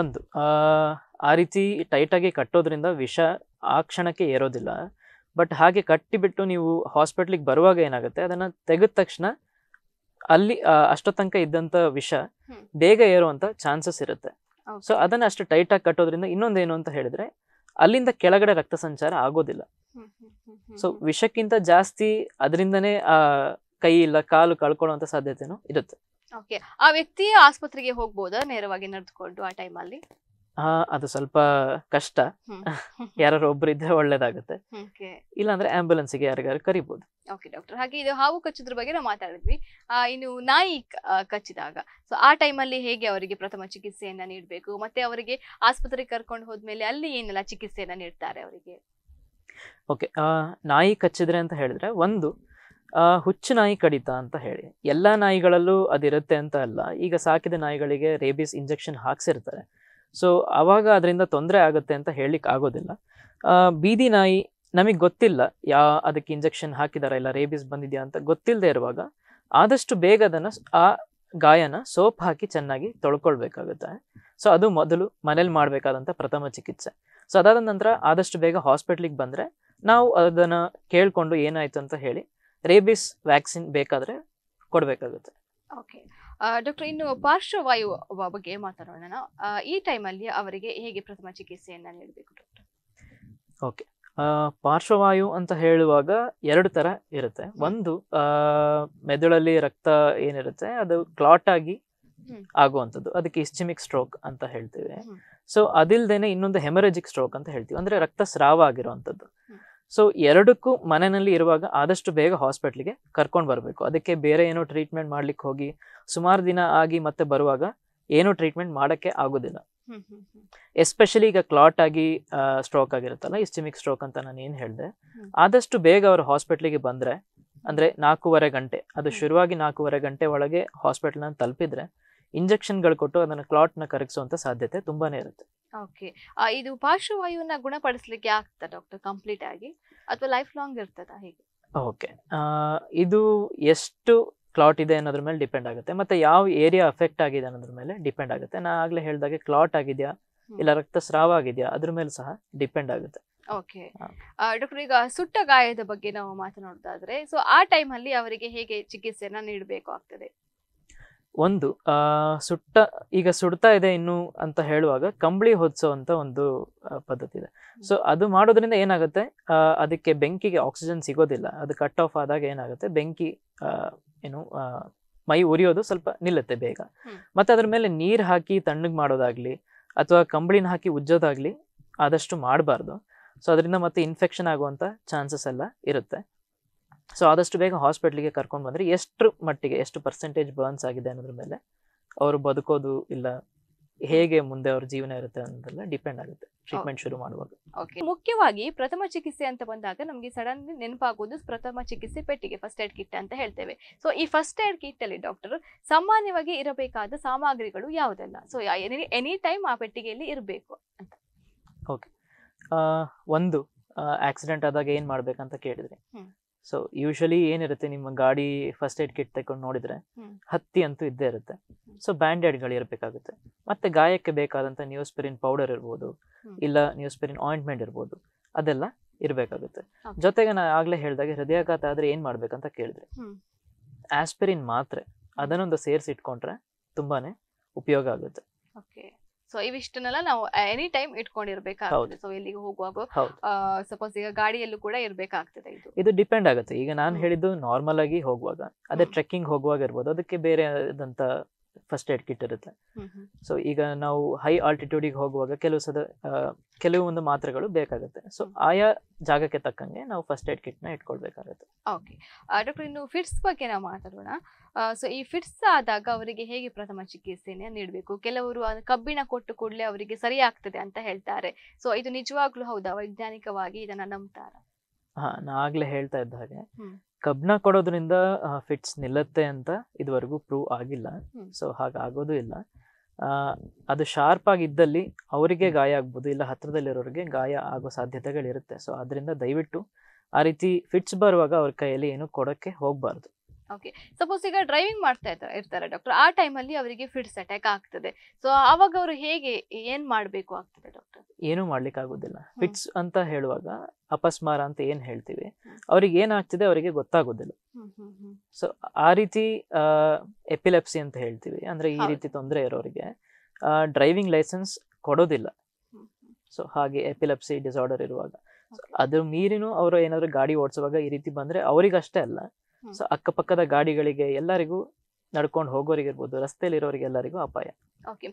ಒಂದು ಆ ರೀತಿ ಟೈಟ್ ಆಗಿ ಕಟ್ಟೋದ್ರಿಂದ ವಿಷ ಆ ಕ್ಷಣಕ್ಕೆ ಏರೋದಿಲ್ಲ ಬಟ್ ಹಾಗೆ ಕಟ್ಟಿಬಿಟ್ಟು ನೀವು ಹಾಸ್ಪಿಟ್ಲಿಗೆ ಬರುವಾಗ ಏನಾಗುತ್ತೆ ಅದನ್ನ ತೆಗೆದ ತಕ್ಷಣ ಅಲ್ಲಿ ಅಷ್ಟೋ ಇದ್ದಂತ ವಿಷ ಬೇಗ ಏರುವಂತ ಚಾನ್ಸಸ್ ಇರುತ್ತೆ ಸೊ ಅದನ್ನ ಅಷ್ಟು ಟೈಟ್ ಆಗಿ ಕಟ್ಟೋದ್ರಿಂದ ಇನ್ನೊಂದೇನು ಅಂತ ಹೇಳಿದ್ರೆ ಅಲ್ಲಿಂದ ಕೆಳಗಡೆ ರಕ್ತ ಸಂಚಾರ ಆಗೋದಿಲ್ಲ ಸೊ ವಿಷಕ್ಕಿಂತ ಜಾಸ್ತಿ ಅದರಿಂದನೇ ಆ ಕೈ ಇಲ್ಲ ಕಾಲು ಕಳ್ಕೊಳ್ಳುವಂತ ಸಾಧ್ಯತೆನೂ ಇರುತ್ತೆ ಆ ವ್ಯಕ್ತಿ ಆಸ್ಪತ್ರೆಗೆ ಹೋಗ್ಬೋದಾ ನೇರವಾಗಿ ನಡೆದುಕೊಂಡು ಆ ಟೈಮಲ್ಲಿ ಹಾ ಅದು ಸ್ವಲ್ಪ ಕಷ್ಟ *laughs* ಯಾರು ಒಬ್ರು ಇದ್ರೆ ಒಳ್ಳೇದಾಗುತ್ತೆ ಇಲ್ಲ ಅಂದ್ರೆ ಆಂಬುಲೆನ್ಸ್ ಗೆ ಯಾರಿಗಾರು ಕರಿಬಹುದು ಓಕೆ ಡಾಕ್ಟರ್ ಹಾಗೆ ಇದು ಹಾವು ಕಚ್ಚಿದ್ರ ಬಗ್ಗೆ ನಾವು ಮಾತಾಡಿದ್ವಿ ಇನ್ನು ನಾಯಿ ಕಚ್ಚಿದಾಗ ಸೊ ಆ ಟೈಮ್ ಅಲ್ಲಿ ಹೇಗೆ ಅವರಿಗೆ ಪ್ರಥಮ ಚಿಕಿತ್ಸೆಯನ್ನ ನೀಡಬೇಕು ಮತ್ತೆ ಅವರಿಗೆ ಆಸ್ಪತ್ರೆಗೆ ಕರ್ಕೊಂಡು ಹೋದ್ಮೇಲೆ ಅಲ್ಲಿ ಏನೆಲ್ಲ ಚಿಕಿತ್ಸೆಯನ್ನ ನೀಡ್ತಾರೆ ಅವರಿಗೆ ಓಕೆ ನಾಯಿ ಕಚ್ಚಿದ್ರೆ ಅಂತ ಹೇಳಿದ್ರೆ ಒಂದು ಹುಚ್ಚು ನಾಯಿ ಕಡಿತ ಅಂತ ಹೇಳಿ ಎಲ್ಲ ನಾಯಿಗಳಲ್ಲೂ ಅದಿರುತ್ತೆ ಅಂತ ಅಲ್ಲ ಈಗ ಸಾಕಿದ ನಾಯಿಗಳಿಗೆ ರೇಬಿಸ್ ಇಂಜೆಕ್ಷನ್ ಹಾಕ್ಸಿರ್ತಾರೆ ಸೊ ಆವಾಗ ಅದರಿಂದ ತೊಂದರೆ ಆಗುತ್ತೆ ಅಂತ ಹೇಳಲಿಕ್ಕೆ ಆಗೋದಿಲ್ಲ ಬೀದಿ ನಾಯಿ ನಮಗೆ ಗೊತ್ತಿಲ್ಲ ಯಾ ಅದಕ್ಕೆ ಇಂಜೆಕ್ಷನ್ ಹಾಕಿದಾರ ಇಲ್ಲ ರೇಬಿಸ್ ಬಂದಿದೆಯಾ ಅಂತ ಗೊತ್ತಿಲ್ಲದೆ ಇರುವಾಗ ಆದಷ್ಟು ಬೇಗ ಅದನ್ನು ಆ ಗಾಯನ ಸೋಪ್ ಹಾಕಿ ಚೆನ್ನಾಗಿ ತೊಳ್ಕೊಳ್ಬೇಕಾಗುತ್ತೆ ಸೊ ಅದು ಮೊದಲು ಮನೇಲಿ ಮಾಡಬೇಕಾದಂಥ ಪ್ರಥಮ ಚಿಕಿತ್ಸೆ ಸೊ ಅದಾದ ನಂತರ ಆದಷ್ಟು ಬೇಗ ಹಾಸ್ಪಿಟ್ಲಿಗೆ ಬಂದರೆ ನಾವು ಅದನ್ನು ಕೇಳಿಕೊಂಡು ಏನಾಯಿತು ಅಂತ ಹೇಳಿ ರೇಬಿಸ್ ವ್ಯಾಕ್ಸಿನ್ ಬೇಕಾದರೆ ಕೊಡಬೇಕಾಗುತ್ತೆ ಓಕೆ ಡಾಕ್ಟರ್ ಇನ್ನು ಪಾರ್ಶ್ವವಾಯು ಬಗ್ಗೆ ಮಾತಾಡೋಣ ಈ ಟೈಮಲ್ಲಿ ಅವರಿಗೆ ಹೇಗೆ ಪ್ರಥಮ ಚಿಕಿತ್ಸೆಯನ್ನು ನೀಡಬೇಕು ಡಾಕ್ಟರ್ ಓಕೆ ಪಾರ್ಶ್ವವಾಯು ಅಂತ ಹೇಳುವಾಗ ಎರಡು ತರ ಇರುತ್ತೆ ಒಂದು ಮೆದುಳಲ್ಲಿ ರಕ್ತ ಏನಿರುತ್ತೆ ಅದು ಕ್ಲಾಟ್ ಆಗಿ ಆಗುವಂಥದ್ದು ಅದಕ್ಕೆ ಇಸ್ಚಿಮಿಕ್ ಸ್ಟ್ರೋಕ್ ಅಂತ ಹೇಳ್ತೀವಿ ಸೊ ಅದಿಲ್ದೇನೆ ಇನ್ನೊಂದು ಹೆಮರಜಿಕ್ ಸ್ಟ್ರೋಕ್ ಅಂತ ಹೇಳ್ತೀವಿ ಅಂದ್ರೆ ರಕ್ತ ಸ್ರಾವ ಆಗಿರುವಂಥದ್ದು ಸೊ ಎರಡಕ್ಕೂ ಮನೆಯಲ್ಲಿ ಇರುವಾಗ ಆದಷ್ಟು ಬೇಗ ಹಾಸ್ಪಿಟ್ಲಿಗೆ ಕರ್ಕೊಂಡು ಬರಬೇಕು ಅದಕ್ಕೆ ಬೇರೆ ಏನೋ ಟ್ರೀಟ್ಮೆಂಟ್ ಮಾಡ್ಲಿಕ್ಕೆ ಹೋಗಿ ಸುಮಾರು ದಿನ ಆಗಿ ಮತ್ತೆ ಬರುವಾಗ ಏನೋ ಟ್ರೀಟ್ಮೆಂಟ್ ಮಾಡೋಕ್ಕೆ ಆಗೋದಿಲ್ಲ ಎಸ್ಪೆಷಲಿ ಈಗ ಕ್ಲಾಟ್ ಆಗಿ ಸ್ಟ್ರೋಕ್ ಆಗಿರುತ್ತಲ್ಲ ಇಸ್ಟಿಮಿಕ್ ಸ್ಟ್ರೋಕ್ ಅಂತ ನಾನು ಏನು ಹೇಳಿದೆ ಆದಷ್ಟು ಬೇಗ ಅವರು ಹಾಸ್ಪಿಟ್ಲಿಗೆ ಬಂದರೆ ಅಂದರೆ ನಾಲ್ಕೂವರೆ ಗಂಟೆ ಅದು ಶುರುವಾಗಿ ನಾಲ್ಕೂವರೆ ಗಂಟೆ ಒಳಗೆ ತಲುಪಿದ್ರೆ ಇಂಜೆಕ್ಷನ್ ಇಂಜೆಕ್ಷನ್ಗಳು ಕೊಟ್ಟು ಅದನ್ನು ಕ್ಲಾಟ್ನ ಕರಗಿಸುವಂಥ ಸಾಧ್ಯತೆ ತುಂಬಾನೇ ಇರುತ್ತೆ ಓಕೆ ಇದು ಪಾರ್ಶ್ವವಾಯುವನ್ನ ಗುಣಪಡಿಸಲಿಕ್ಕೆ ಆಗ್ತಾ ಡಾಕ್ಟರ್ ಕಂಪ್ಲೀಟ್ ಆಗಿ ಅಥವಾ ಲೈಫ್ ಲಾಂಗ್ ಇರ್ತದಾ ಹೀಗೆ ಓಕೆ ಇದು ಎಷ್ಟು ಕ್ಲಾಟ್ ಇದೆ ಅನ್ನೋದ್ರ ಮೇಲೆ ಡಿಪೆಂಡ್ ಆಗುತ್ತೆ ಮತ್ತೆ ಯಾವ ಏರಿಯಾ ಅಫೆಕ್ಟ್ ಆಗಿದೆ ಅನ್ನೋದ್ರ ಮೇಲೆ ಡಿಪೆಂಡ್ ಆಗುತ್ತೆ ನಾ ಆಗ್ಲೇ ಹೇಳ್ದಾಗೆ ಕ್ಲಾಟ್ ಆಗಿದೆಯಾ ಇಲ್ಲ ರಕ್ತಸ್ರಾವ ಆಗಿದೆಯಾ ಅದ್ರ ಮೇಲೆ ಸಹ ಡಿಪೆಂಡ್ ಆಗುತ್ತೆ ಓಕೆ ಡಾಕ್ಟರ್ ಈಗ ಸುಟ್ಟ ಗಾಯದ ಬಗ್ಗೆ ನಾವು ಮಾತನಾಡೋದಾದ್ರೆ ಸೊ ಆ ಟೈಮ್ ಅಲ್ಲಿ ಅವರಿಗೆ ಹೇಗೆ ಚಿಕಿತ್ಸೆಯನ್ನ ನೀಡಬೇಕು ಆಗ್ತದೆ ಒಂದು ಸುಟ್ಟ ಈಗ ಸುಡ್ತಾ ಇದೆ ಇನ್ನು ಅಂತ ಹೇಳುವಾಗ ಕಂಬಳಿ ಹೊದಿಸೋ ಅಂತ ಒಂದು ಪದ್ಧತಿ ಇದೆ ಸೊ ಅದು ಮಾಡೋದ್ರಿಂದ ಏನಾಗುತ್ತೆ ಅದಕ್ಕೆ ಬೆಂಕಿಗೆ ಆಕ್ಸಿಜನ್ ಸಿಗೋದಿಲ್ಲ ಅದು ಕಟ್ ಆಫ್ ಆದಾಗ ಏನಾಗುತ್ತೆ ಬೆಂಕಿ ಏನು ಮೈ ಉರಿಯೋದು ಸ್ವಲ್ಪ ನಿಲ್ಲುತ್ತೆ ಬೇಗ ಮತ್ತೆ ಅದ್ರ ಮೇಲೆ ನೀರು ಹಾಕಿ ತಣ್ಣಗೆ ಮಾಡೋದಾಗ್ಲಿ ಅಥವಾ ಕಂಬಳಿನ ಹಾಕಿ ಉಜ್ಜೋದಾಗ್ಲಿ ಆದಷ್ಟು ಮಾಡಬಾರ್ದು ಸೊ ಅದರಿಂದ ಮತ್ತೆ ಇನ್ಫೆಕ್ಷನ್ ಆಗುವಂಥ ಚಾನ್ಸಸ್ ಎಲ್ಲ ಇರುತ್ತೆ ಸೊ ಆದಷ್ಟು ಬೇಗ ಹಾಸ್ಪಿಟ್ಲಿಗೆ ಕರ್ಕೊಂಡು ಬಂದರೆ ಎಷ್ಟು ಮಟ್ಟಿಗೆ ಎಷ್ಟು ಪರ್ಸೆಂಟೇಜ್ ಬರ್ನ್ಸ್ ಆಗಿದೆ ಅನ್ನೋದ್ರ ಮೇಲೆ ಅವರು ಬದುಕೋದು ಇಲ್ಲ ಹೇಗೆ ಮುಂದೆ ಅವ್ರ ಜೀವನ ಇರುತ್ತೆ ಅನ್ನೋದೆಲ್ಲ ಡಿಪೆಂಡ್ ಆಗುತ್ತೆ ಟ್ರೀಟ್ಮೆಂಟ್ ಶುರು ಮಾಡುವಾಗ ಓಕೆ ಮುಖ್ಯವಾಗಿ ಪ್ರಥಮ ಚಿಕಿತ್ಸೆ ಅಂತ ಬಂದಾಗ ನಮಗೆ ಸಡನ್ ನೆನಪಾಗುವುದು ಪ್ರಥಮ ಚಿಕಿತ್ಸೆ ಪೆಟ್ಟಿಗೆ ಫಸ್ಟ್ ಏಡ್ ಕಿಟ್ ಅಂತ ಹೇಳ್ತೇವೆ ಸೊ ಈ ಫಸ್ಟ್ ಏಡ್ ಕಿಟ್ ಅಲ್ಲಿ ಡಾಕ್ಟರ್ ಸಾಮಾನ್ಯವಾಗಿ ಇರಬೇಕಾದ ಸಾಮಗ್ರಿಗಳು ಯಾವುದೆಲ್ಲ ಸೊ ಎನಿ ಟೈಮ್ ಆ ಪೆಟ್ಟಿಗೆಯಲ್ಲಿ ಇರಬೇಕು ಅಂತ ಓಕೆ ಒಂದು ಆಕ್ಸಿಡೆಂಟ್ ಆದಾಗ ಏನ್ ಮಾಡ್ಬೇಕಂತ ಕೇಳಿದ್ರೆ ಸೊ ಯೂಶಲಿ ಏನಿರುತ್ತೆ ನಿಮ್ಮ ಗಾಡಿ ಫಸ್ಟ್ ಏಡ್ ಕಿಟ್ ತಗೊಂಡು ನೋಡಿದ್ರೆ ಹತ್ತಿ ಅಂತೂ ಇದ್ದೇ ಇರುತ್ತೆ ಸೊ ಬ್ಯಾಂಡೇಡ್ಗಳು ಇರಬೇಕಾಗುತ್ತೆ ಮತ್ತೆ ಗಾಯಕ್ಕೆ ಬೇಕಾದಂತ ನ್ಯೂಸ್ಪೆರಿನ್ ಪೌಡರ್ ಇರ್ಬೋದು ಇಲ್ಲ ನ್ಯೂಸ್ಪೆರಿನ್ ಆಯಿಂಟ್ಮೆಂಟ್ ಇರ್ಬೋದು ಅದೆಲ್ಲ ಇರಬೇಕಾಗುತ್ತೆ ಜೊತೆಗೆ ನಾನು ಆಗ್ಲೇ ಹೇಳಿದಾಗ ಹೃದಯಾಘಾತ ಆದ್ರೆ ಏನ್ ಮಾಡ್ಬೇಕಂತ ಕೇಳಿದ್ರೆ ಆಸ್ಪಿರಿನ್ ಮಾತ್ರೆ ಅದನ್ನೊಂದು ಸೇರಿಸಿ ಇಟ್ಕೊಂಡ್ರೆ ತುಂಬಾನೇ ಉಪಯೋಗ ಆಗುತ್ತೆ ಸೊ ಇವಿಷ್ಟನ್ನೆಲ್ಲ ನಾವು ಎನಿ ಟೈಮ್ ಇಟ್ಕೊಂಡಿರ್ಬೇಕಾಗ್ತದೆ ಸೊ ಎಲ್ಲಿಗೆ ಹೋಗುವಾಗ ಸಪೋಸ್ ಈಗ ಗಾಡಿಯಲ್ಲೂ ಕೂಡ ಇರ್ಬೇಕಾಗ್ತದೆ ಇದು ಇದು ಡಿಪೆಂಡ್ ಆಗುತ್ತೆ ಈಗ ನಾನು ಹೇಳಿದ್ದು ನಾರ್ಮಲ್ ಆಗಿ ಹೋಗುವಾಗ ಅದೇ ಟ್ರೆಕ್ಕಿಂಗ್ ಹೋಗುವಾಗ ಇರ್ಬೋದು ಅದಕ್ಕೆ ಬೇರೆ ಆದಂತ ಫಸ್ಟ್ ಏಡ್ ಕಿಟ್ ಇರುತ್ತೆ ಸೊ ಈಗ ನಾವು ಹೈ ಆಲ್ಟಿಟ್ಯೂಡಿಗೆ ಹೋಗುವಾಗ ಕೆಲವು ಸದ ಕೆಲವೊಂದು ಮಾತ್ರೆಗಳು ಬೇಕಾಗುತ್ತೆ ಸೊ ಆಯಾ ಜಾಗಕ್ಕೆ ತಕ್ಕಂಗೆ ನಾವು ಫಸ್ಟ್ ಏಡ್ ಕಿಟ್ ಕಿಟ್ನ ಇಟ್ಕೊಳ್ಬೇಕಾಗುತ್ತೆ ಓಕೆ ಡಾಕ್ಟರ್ ಇನ್ನು ಫಿಟ್ಸ್ ಬಗ್ಗೆ ನಾವು ಮಾತಾಡೋಣ ಸೊ ಈ ಫಿಟ್ಸ್ ಆದಾಗ ಅವರಿಗೆ ಹೇಗೆ ಪ್ರಥಮ ಚಿಕಿತ್ಸೆಯನ್ನು ನೀಡಬೇಕು ಕೆಲವರು ಕಬ್ಬಿಣ ಕೊಟ್ಟು ಕೂಡಲೇ ಅವರಿಗೆ ಸರಿ ಆಗ್ತದೆ ಅಂತ ಹೇಳ್ತಾರೆ ಸೊ ಇದು ನಿಜವಾಗ್ಲೂ ಹೌದಾ ವೈಜ್ಞಾನಿಕವಾಗಿ ಇದನ್ನ ನಂಬ್ತಾರ ಹಾ ನಾ ಆಗ್ಲೇ ಹೇಳ್ತಾ ಇದ್ದ ಹಾಗೆ ಕಬ್ನ ಕೊಡೋದ್ರಿಂದ ಫಿಟ್ಸ್ ನಿಲ್ಲತ್ತೆ ಅಂತ ಇದುವರೆಗೂ ಪ್ರೂವ್ ಆಗಿಲ್ಲ ಸೊ ಹಾಗಾಗೋದು ಇಲ್ಲ ಅದು ಶಾರ್ಪ್ ಆಗಿದ್ದಲ್ಲಿ ಅವರಿಗೆ ಗಾಯ ಆಗ್ಬೋದು ಇಲ್ಲ ಹತ್ತಿರದಲ್ಲಿರೋರಿಗೆ ಗಾಯ ಆಗೋ ಸಾಧ್ಯತೆಗಳಿರುತ್ತೆ ಸೊ ಅದರಿಂದ ದಯವಿಟ್ಟು ಆ ರೀತಿ ಫಿಟ್ಸ್ ಬರುವಾಗ ಅವ್ರ ಕೈಯಲ್ಲಿ ಏನು ಕೊಡೋಕ್ಕೆ ಹೋಗಬಾರ್ದು ಓಕೆ ಸಪೋಸ್ ಈಗ ಡ್ರೈವಿಂಗ್ ಮಾಡ್ತಾ ಇರ್ತಾರೆ ಇರ್ತಾರೆ ಡಾಕ್ಟರ್ ಆ ಟೈಮಲ್ಲಿ ಅವರಿಗೆ ಫಿಟ್ಸ್ ಅಟ್ಯಾಕ್ ಆಗ್ತದೆ ಸೊ ಆವಾಗ ಅವರು ಹೇಗೆ ಏನ್ ಮಾಡಬೇಕು ಆಗ್ತದೆ ಡಾಕ್ಟರ್ ಏನು ಮಾಡ್ಲಿಕ್ಕೆ ಆಗೋದಿಲ್ಲ ಫಿಟ್ಸ್ ಅಂತ ಹೇಳುವಾಗ ಅಪಸ್ಮಾರ ಅಂತ ಏನ್ ಹೇಳ್ತೀವಿ ಅವ್ರಿಗೆ ಏನಾಗ್ತಿದೆ ಅವರಿಗೆ ಗೊತ್ತಾಗೋದಿಲ್ಲ ಸೊ ಆ ರೀತಿ ಎಪಿಲೆಪ್ಸಿ ಅಂತ ಹೇಳ್ತೀವಿ ಅಂದ್ರೆ ಈ ರೀತಿ ತೊಂದರೆ ಇರೋರಿಗೆ ಡ್ರೈವಿಂಗ್ ಲೈಸೆನ್ಸ್ ಕೊಡೋದಿಲ್ಲ ಸೊ ಹಾಗೆ ಎಪಿಲೆಪ್ಸಿ ಡಿಸಾರ್ಡರ್ ಇರುವಾಗ ಅದ್ರ ಮೀರಿನೂ ಅವರು ಏನಾದ್ರು ಗಾಡಿ ಓಡಿಸುವಾಗ ಈ ರೀತಿ ಬಂದ್ರೆ ಅವರಿಗಷ್ಟೇ ಅಲ್ಲ ಸೊ ಅಕ್ಕಪಕ್ಕದ ಗಾಡಿಗಳಿಗೆ ಎಲ್ಲರಿಗೂ ನಡ್ಕೊಂಡು ಇರ್ಬೋದು ರಸ್ತೆಯಲ್ಲಿ ಎಲ್ಲರಿಗೂ ಅಪಾಯ ಓಕೆ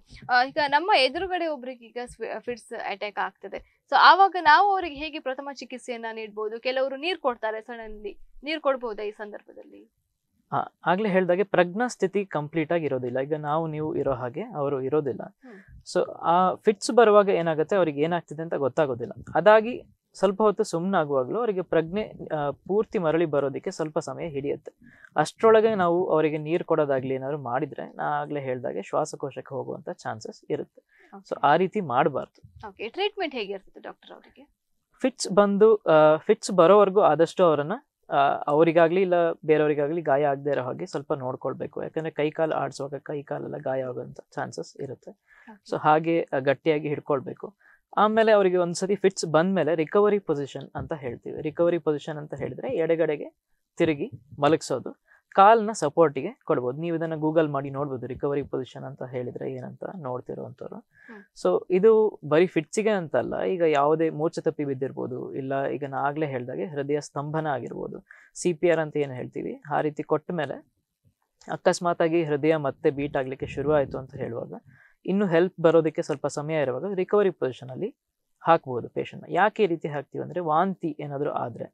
ಈಗ ನಮ್ಮ ಎದುರುಗಡೆ ಒಬ್ಬರಿಗೆ ಈಗ ಫಿಟ್ಸ್ ಅಟ್ಯಾಕ್ ಆಗ್ತದೆ ಸೊ ಆವಾಗ ನಾವು ಅವರಿಗೆ ಹೇಗೆ ಪ್ರಥಮ ಚಿಕಿತ್ಸೆಯನ್ನ ನೀಡಬಹುದು ಕೆಲವರು ನೀರು ಕೊಡ್ತಾರೆ ಸಣ್ಣಲ್ಲಿ ನೀರು ಕೊಡ್ಬಹುದಾ ಈ ಸಂದರ್ಭದಲ್ಲಿ ಆಗ್ಲೇ ಹೇಳ್ದಾಗೆ ಪ್ರಜ್ಞಾ ಸ್ಥಿತಿ ಕಂಪ್ಲೀಟ್ ಆಗಿ ಇರೋದಿಲ್ಲ ಈಗ ನಾವು ನೀವು ಇರೋ ಹಾಗೆ ಅವರು ಇರೋದಿಲ್ಲ ಸೊ ಆ ಫಿಟ್ಸ್ ಬರುವಾಗ ಏನಾಗುತ್ತೆ ಅವ್ರಿಗೆ ಏನಾಗ್ತಿದೆ ಅಂತ ಗೊತ್ತಾಗೋದಿಲ್ಲ ಅದಾಗಿ ಸ್ವಲ್ಪ ಹೊತ್ತು ಸುಮ್ಮನಾಗುವಾಗಲೂ ಅವರಿಗೆ ಪ್ರಜ್ಞೆ ಪೂರ್ತಿ ಮರಳಿ ಬರೋದಕ್ಕೆ ಸ್ವಲ್ಪ ಸಮಯ ಹಿಡಿಯುತ್ತೆ ಅಷ್ಟರೊಳಗೆ ನಾವು ಅವರಿಗೆ ನೀರು ಕೊಡೋದಾಗ್ಲಿ ಏನಾದ್ರು ಮಾಡಿದ್ರೆ ನಾ ಆಗ್ಲೇ ಹೇಳ್ದಾಗ ಶ್ವಾಸಕೋಶಕ್ಕೆ ಹೋಗುವಂತ ಚಾನ್ಸಸ್ ಇರುತ್ತೆ ಸೊ ಆ ರೀತಿ ಮಾಡಬಾರ್ದು ಟ್ರೀಟ್ಮೆಂಟ್ ಹೇಗಿರುತ್ತೆ ಡಾಕ್ಟರ್ ಅವರಿಗೆ ಫಿಟ್ಸ್ ಬಂದು ಫಿಟ್ಸ್ ಬರೋವರೆಗೂ ಆದಷ್ಟು ಅವರನ್ನ ಅವರಿಗಾಗ್ಲಿ ಇಲ್ಲ ಬೇರೆಯವರಿಗಾಗ್ಲಿ ಗಾಯ ಆಗದೆ ಇರೋ ಹಾಗೆ ಸ್ವಲ್ಪ ನೋಡ್ಕೊಳ್ಬೇಕು ಯಾಕಂದ್ರೆ ಕೈ ಕಾಲು ಆಡಿಸುವಾಗ ಕೈ ಕಾಲೆಲ್ಲ ಗಾಯ ಆಗುವಂತ ಚಾನ್ಸಸ್ ಇರುತ್ತೆ ಸೊ ಹಾಗೆ ಗಟ್ಟಿಯಾಗಿ ಹಿಡ್ಕೊಳ್ಬೇಕು ಆಮೇಲೆ ಅವರಿಗೆ ಒಂದ್ಸರಿ ಫಿಟ್ಸ್ ಬಂದಮೇಲೆ ರಿಕವರಿ ಪೊಸಿಷನ್ ಅಂತ ಹೇಳ್ತೀವಿ ರಿಕವರಿ ಪೊಸಿಷನ್ ಅಂತ ಹೇಳಿದ್ರೆ ಎಡೆಗಡೆಗೆ ತಿರುಗಿ ಮಲಗಿಸೋದು ಕಾಲ್ನ ಸಪೋರ್ಟಿಗೆ ಕೊಡ್ಬೋದು ನೀವು ಇದನ್ನು ಗೂಗಲ್ ಮಾಡಿ ನೋಡ್ಬೋದು ರಿಕವರಿ ಪೊಸಿಷನ್ ಅಂತ ಹೇಳಿದ್ರೆ ಏನಂತ ನೋಡ್ತಿರೋವಂಥವ್ರು ಸೊ ಇದು ಬರೀ ಫಿಟ್ಸಿಗೆ ಅಂತಲ್ಲ ಈಗ ಯಾವುದೇ ಮೂರ್ಛೆ ತಪ್ಪಿ ಬಿದ್ದಿರ್ಬೋದು ಇಲ್ಲ ಈಗ ನಾ ಆಗಲೇ ಹೇಳಿದಾಗೆ ಹೃದಯ ಸ್ತಂಭನ ಆಗಿರ್ಬೋದು ಸಿ ಪಿ ಆರ್ ಅಂತ ಏನು ಹೇಳ್ತೀವಿ ಆ ರೀತಿ ಕೊಟ್ಟ ಮೇಲೆ ಅಕಸ್ಮಾತಾಗಿ ಹೃದಯ ಮತ್ತೆ ಬೀಟ್ ಆಗಲಿಕ್ಕೆ ಶುರುವಾಯಿತು ಅಂತ ಹೇಳುವಾಗ ಇನ್ನು ಹೆಲ್ಪ್ ಬರೋದಕ್ಕೆ ಸ್ವಲ್ಪ ಸಮಯ ಇರುವಾಗ ರಿಕವರಿ ಪೊಸಿಷನಲ್ಲಿ ಹಾಕ್ಬೋದು ಪೇಷಂಟ್ನ ಯಾಕೆ ಈ ರೀತಿ ಹಾಕ್ತೀವಿ ಅಂದರೆ ವಾಂತಿ ಏನಾದರೂ ಆದರೆ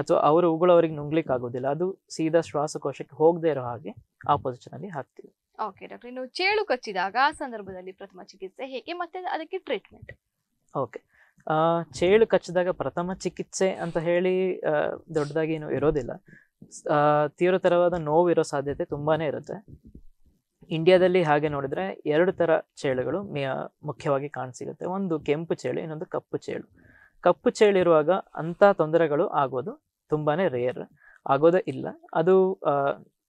ಅಥವಾ ಅವರು ಉಗುಳವರಿಗೆ ನುಂಗ್ಲಿಕ್ಕೆ ಆಗೋದಿಲ್ಲ ಅದು ಸೀದಾ ಶ್ವಾಸಕೋಶಕ್ಕೆ ಹೋಗದೆ ಇರೋ ಹಾಗೆ ಆ ಪೊಸಿಷನಲ್ಲಿ ಹಾಕ್ತೀವಿ ಓಕೆ ಡಾಕ್ಟರ್ ಇನ್ನು ಚೇಳು ಕಚ್ಚಿದಾಗ ಆ ಸಂದರ್ಭದಲ್ಲಿ ಪ್ರಥಮ ಚಿಕಿತ್ಸೆ ಹೇಗೆ ಮತ್ತೆ ಅದಕ್ಕೆ ಟ್ರೀಟ್ಮೆಂಟ್ ಓಕೆ ಚೇಳು ಕಚ್ಚಿದಾಗ ಪ್ರಥಮ ಚಿಕಿತ್ಸೆ ಅಂತ ಹೇಳಿ ದೊಡ್ಡದಾಗಿ ಏನು ಇರೋದಿಲ್ಲ ತೀವ್ರತರವಾದ ನೋವು ಇರೋ ಸಾಧ್ಯತೆ ತುಂಬಾನೇ ಇರುತ್ತೆ ಇಂಡಿಯಾದಲ್ಲಿ ಹಾಗೆ ನೋಡಿದರೆ ಎರಡು ಥರ ಚೇಳುಗಳು ಮುಖ್ಯವಾಗಿ ಕಾಣಸಿಗುತ್ತೆ ಒಂದು ಕೆಂಪು ಚೇಳು ಇನ್ನೊಂದು ಕಪ್ಪು ಚೇಳು ಕಪ್ಪು ಇರುವಾಗ ಅಂಥ ತೊಂದರೆಗಳು ಆಗೋದು ತುಂಬಾ ರೇರ್ ಆಗೋದೇ ಇಲ್ಲ ಅದು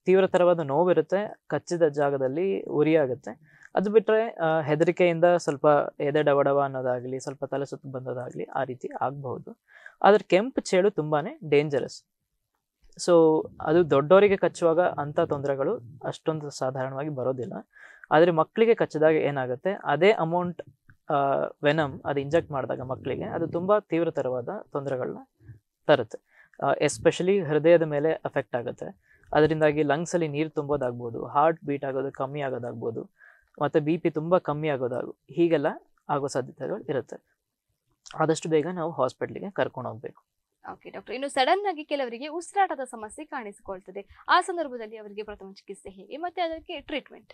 ತೀವ್ರತರವಾದ ನೋವಿರುತ್ತೆ ಕಚ್ಚಿದ ಜಾಗದಲ್ಲಿ ಉರಿಯಾಗುತ್ತೆ ಅದು ಬಿಟ್ಟರೆ ಹೆದರಿಕೆಯಿಂದ ಸ್ವಲ್ಪ ಎದೆ ಡವಡವ ಅನ್ನೋದಾಗಲಿ ಸ್ವಲ್ಪ ತಲೆ ಸುತ್ತ ಬಂದೋದಾಗಲಿ ಆ ರೀತಿ ಆಗಬಹುದು ಆದರೆ ಕೆಂಪು ಚೇಳು ತುಂಬಾ ಡೇಂಜರಸ್ ಸೊ ಅದು ದೊಡ್ಡವರಿಗೆ ಕಚ್ಚುವಾಗ ಅಂಥ ತೊಂದರೆಗಳು ಅಷ್ಟೊಂದು ಸಾಧಾರಣವಾಗಿ ಬರೋದಿಲ್ಲ ಆದರೆ ಮಕ್ಕಳಿಗೆ ಕಚ್ಚಿದಾಗ ಏನಾಗುತ್ತೆ ಅದೇ ಅಮೌಂಟ್ ವೆನಮ್ ಅದು ಇಂಜೆಕ್ಟ್ ಮಾಡಿದಾಗ ಮಕ್ಕಳಿಗೆ ಅದು ತುಂಬ ತೀವ್ರತರವಾದ ತೊಂದರೆಗಳನ್ನ ತರುತ್ತೆ ಎಸ್ಪೆಷಲಿ ಹೃದಯದ ಮೇಲೆ ಅಫೆಕ್ಟ್ ಆಗುತ್ತೆ ಅದರಿಂದಾಗಿ ಲಂಗ್ಸಲ್ಲಿ ನೀರು ತುಂಬೋದಾಗ್ಬೋದು ಹಾರ್ಟ್ ಬೀಟ್ ಆಗೋದು ಕಮ್ಮಿ ಆಗೋದಾಗ್ಬೋದು ಮತ್ತು ಬಿ ಪಿ ತುಂಬ ಕಮ್ಮಿ ಆಗೋದಾಗ ಹೀಗೆಲ್ಲ ಆಗೋ ಸಾಧ್ಯತೆಗಳು ಇರುತ್ತೆ ಆದಷ್ಟು ಬೇಗ ನಾವು ಹಾಸ್ಪಿಟ್ಲಿಗೆ ಕರ್ಕೊಂಡು ಹೋಗಬೇಕು ಓಕೆ ಡಾಕ್ಟರ್ ಇನ್ನು ಸಡನ್ ಆಗಿ ಕೆಲವರಿಗೆ ಉಸಿರಾಟದ ಸಮಸ್ಯೆ ಕಾಣಿಸಿಕೊಳ್ತದೆ ಆ ಸಂದರ್ಭದಲ್ಲಿ ಅವರಿಗೆ ಪ್ರಥಮ ಚಿಕಿತ್ಸೆ ಹೇಗೆ ಮತ್ತೆ ಅದಕ್ಕೆ ಟ್ರೀಟ್ಮೆಂಟ್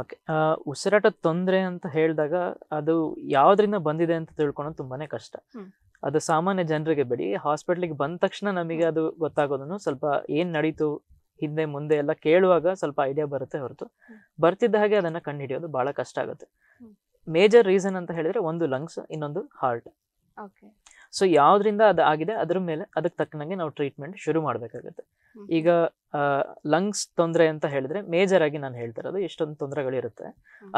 ಓಕೆ ಉಸಿರಾಟ ತೊಂದರೆ ಅಂತ ಹೇಳಿದಾಗ ಅದು ಯಾವ್ದ್ರಿಂದ ಬಂದಿದೆ ಅಂತ ತಿಳ್ಕೊಳೋದು ತುಂಬಾನೇ ಕಷ್ಟ ಅದು ಸಾಮಾನ್ಯ ಜನರಿಗೆ ಬಿಡಿ ಹಾಸ್ಪಿಟ್ಲಿಗೆ ಬಂದ ತಕ್ಷಣ ನಮಗೆ ಅದು ಗೊತ್ತಾಗೋದನ್ನು ಸ್ವಲ್ಪ ಏನ್ ನಡೀತು ಹಿಂದೆ ಮುಂದೆ ಎಲ್ಲ ಕೇಳುವಾಗ ಸ್ವಲ್ಪ ಐಡಿಯಾ ಬರುತ್ತೆ ಹೊರತು ಬರ್ತಿದ್ದ ಹಾಗೆ ಅದನ್ನ ಕಂಡುಹಿಡಿಯೋದು ಹಿಡಿಯೋದು ಬಹಳ ಕಷ್ಟ ಆಗುತ್ತೆ ಮೇಜರ್ ರೀಸನ್ ಅಂತ ಹೇಳಿದ್ರೆ ಒಂದು ಲಂಗ್ಸ್ ಇನ್ನೊಂದು ಹಾರ್ಟ್ ಸೊ ಯಾವುದರಿಂದ ಅದು ಆಗಿದೆ ಅದ್ರ ಮೇಲೆ ಅದಕ್ಕೆ ತಕ್ಕನಂಗೆ ನಾವು ಟ್ರೀಟ್ಮೆಂಟ್ ಶುರು ಮಾಡಬೇಕಾಗುತ್ತೆ ಈಗ ಲಂಗ್ಸ್ ತೊಂದರೆ ಅಂತ ಹೇಳಿದ್ರೆ ಮೇಜರ್ ಆಗಿ ನಾನು ಹೇಳ್ತಿರೋದು ಇರೋದು ಎಷ್ಟೊಂದು ತೊಂದರೆಗಳಿರುತ್ತೆ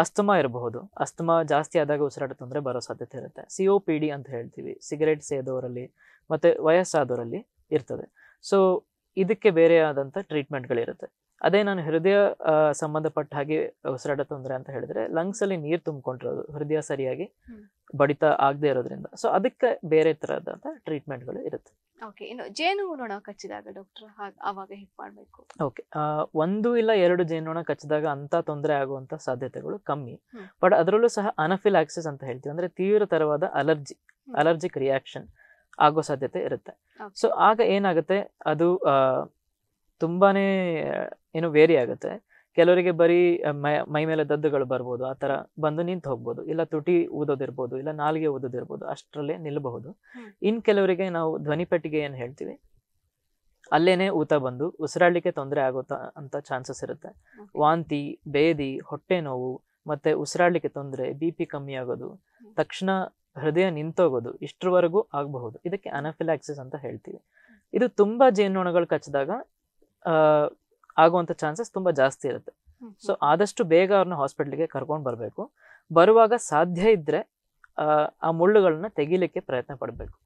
ಅಸ್ತಮಾ ಇರಬಹುದು ಅಸ್ತಮಾ ಜಾಸ್ತಿ ಆದಾಗ ಉಸಿರಾಟ ತೊಂದರೆ ಬರೋ ಸಾಧ್ಯತೆ ಇರುತ್ತೆ ಸಿ ಒ ಪಿ ಡಿ ಅಂತ ಹೇಳ್ತೀವಿ ಸಿಗರೇಟ್ ಸೇದೋರಲ್ಲಿ ಮತ್ತೆ ವಯಸ್ಸಾದವರಲ್ಲಿ ಇರ್ತದೆ ಸೊ ಇದಕ್ಕೆ ಬೇರೆ ಟ್ರೀಟ್ಮೆಂಟ್ಗಳಿರುತ್ತೆ ಅದೇ ನಾನು ಹೃದಯ ಸಂಬಂಧಪಟ್ಟ ಹಾಗೆ ಉಸಿರಾಟ ತೊಂದರೆ ಅಂತ ಹೇಳಿದ್ರೆ ಲಂಗ್ಸ್ ಅಲ್ಲಿ ನೀರು ತುಂಬಿಕೊಂಡಿರೋದು ಹೃದಯ ಸರಿಯಾಗಿ ಬಡಿತ ಆಗದೆ ಇರೋದ್ರಿಂದ ಸೊ ಅದಕ್ಕೆ ಬೇರೆ ತರಹದಂತ ಟ್ರೀಟ್ಮೆಂಟ್ಗಳು ಇರುತ್ತೆ ಓಕೆ ಇನ್ನು ಜೇನುನೊಣ ಕಚ್ಚಿದಾಗ ಡಾಕ್ಟರ್ ಆವಾಗ ಹೇಗೆ ಮಾಡಬೇಕು ಓಕೆ ಒಂದು ಇಲ್ಲ ಎರಡು ಜೇನುನೊಣ ಕಚ್ಚಿದಾಗ ಅಂತ ತೊಂದರೆ ಆಗುವಂತ ಸಾಧ್ಯತೆಗಳು ಕಮ್ಮಿ ಬಟ್ ಅದರಲ್ಲೂ ಸಹ ಆಕ್ಸಿಸ್ ಅಂತ ಹೇಳ್ತೀವಿ ಅಂದ್ರೆ ತೀವ್ರತರವಾದ ಅಲರ್ಜಿ ಅಲರ್ಜಿಕ್ ರಿಯಾಕ್ಷನ್ ಆಗೋ ಸಾಧ್ಯತೆ ಇರುತ್ತೆ ಸೊ ಆಗ ಏನಾಗುತ್ತೆ ಅದು ತುಂಬಾನೇ ಏನು ವೇರಿ ಆಗುತ್ತೆ ಕೆಲವರಿಗೆ ಬರೀ ಮೈ ಮೇಲೆ ದದ್ದುಗಳು ಬರ್ಬೋದು ಆ ತರ ಬಂದು ನಿಂತು ಹೋಗ್ಬೋದು ಇಲ್ಲ ತುಟಿ ಊದೋದಿರ್ಬೋದು ಇಲ್ಲ ನಾಲಿಗೆ ಊದೋದಿರ್ಬೋದು ಅಷ್ಟರಲ್ಲೇ ನಿಲ್ಲಬಹುದು ಇನ್ ಕೆಲವರಿಗೆ ನಾವು ಧ್ವನಿಪೆಟ್ಟಿಗೆ ಏನು ಹೇಳ್ತೀವಿ ಅಲ್ಲೇನೆ ಊತ ಬಂದು ಉಸಿರಾಡ್ಲಿಕ್ಕೆ ತೊಂದರೆ ಆಗುತ್ತ ಅಂತ ಚಾನ್ಸಸ್ ಇರುತ್ತೆ ವಾಂತಿ ಬೇದಿ ಹೊಟ್ಟೆ ನೋವು ಮತ್ತೆ ಉಸಿರಾಡ್ಲಿಕ್ಕೆ ತೊಂದರೆ ಬಿ ಪಿ ಕಮ್ಮಿ ಆಗೋದು ತಕ್ಷಣ ಹೃದಯ ನಿಂತೋಗೋದು ಇಷ್ಟರವರೆಗೂ ಆಗಬಹುದು ಇದಕ್ಕೆ ಅನಫಿಲಾಕ್ಸಿಸ್ ಅಂತ ಹೇಳ್ತೀವಿ ಇದು ತುಂಬಾ ಜೇನುನೊಣಗಳು ಕಚ್ಚಿದಾಗ ಆಗುವಂಥ ಚಾನ್ಸಸ್ ತುಂಬ ಜಾಸ್ತಿ ಇರುತ್ತೆ ಸೊ ಆದಷ್ಟು ಬೇಗ ಅವ್ರನ್ನ ಹಾಸ್ಪಿಟ್ಲಿಗೆ ಕರ್ಕೊಂಡು ಬರಬೇಕು ಬರುವಾಗ ಸಾಧ್ಯ ಇದ್ದರೆ ಆ ಮುಳ್ಳುಗಳನ್ನ ತೆಗಿಲಿಕ್ಕೆ ಪ್ರಯತ್ನ ಪಡಬೇಕು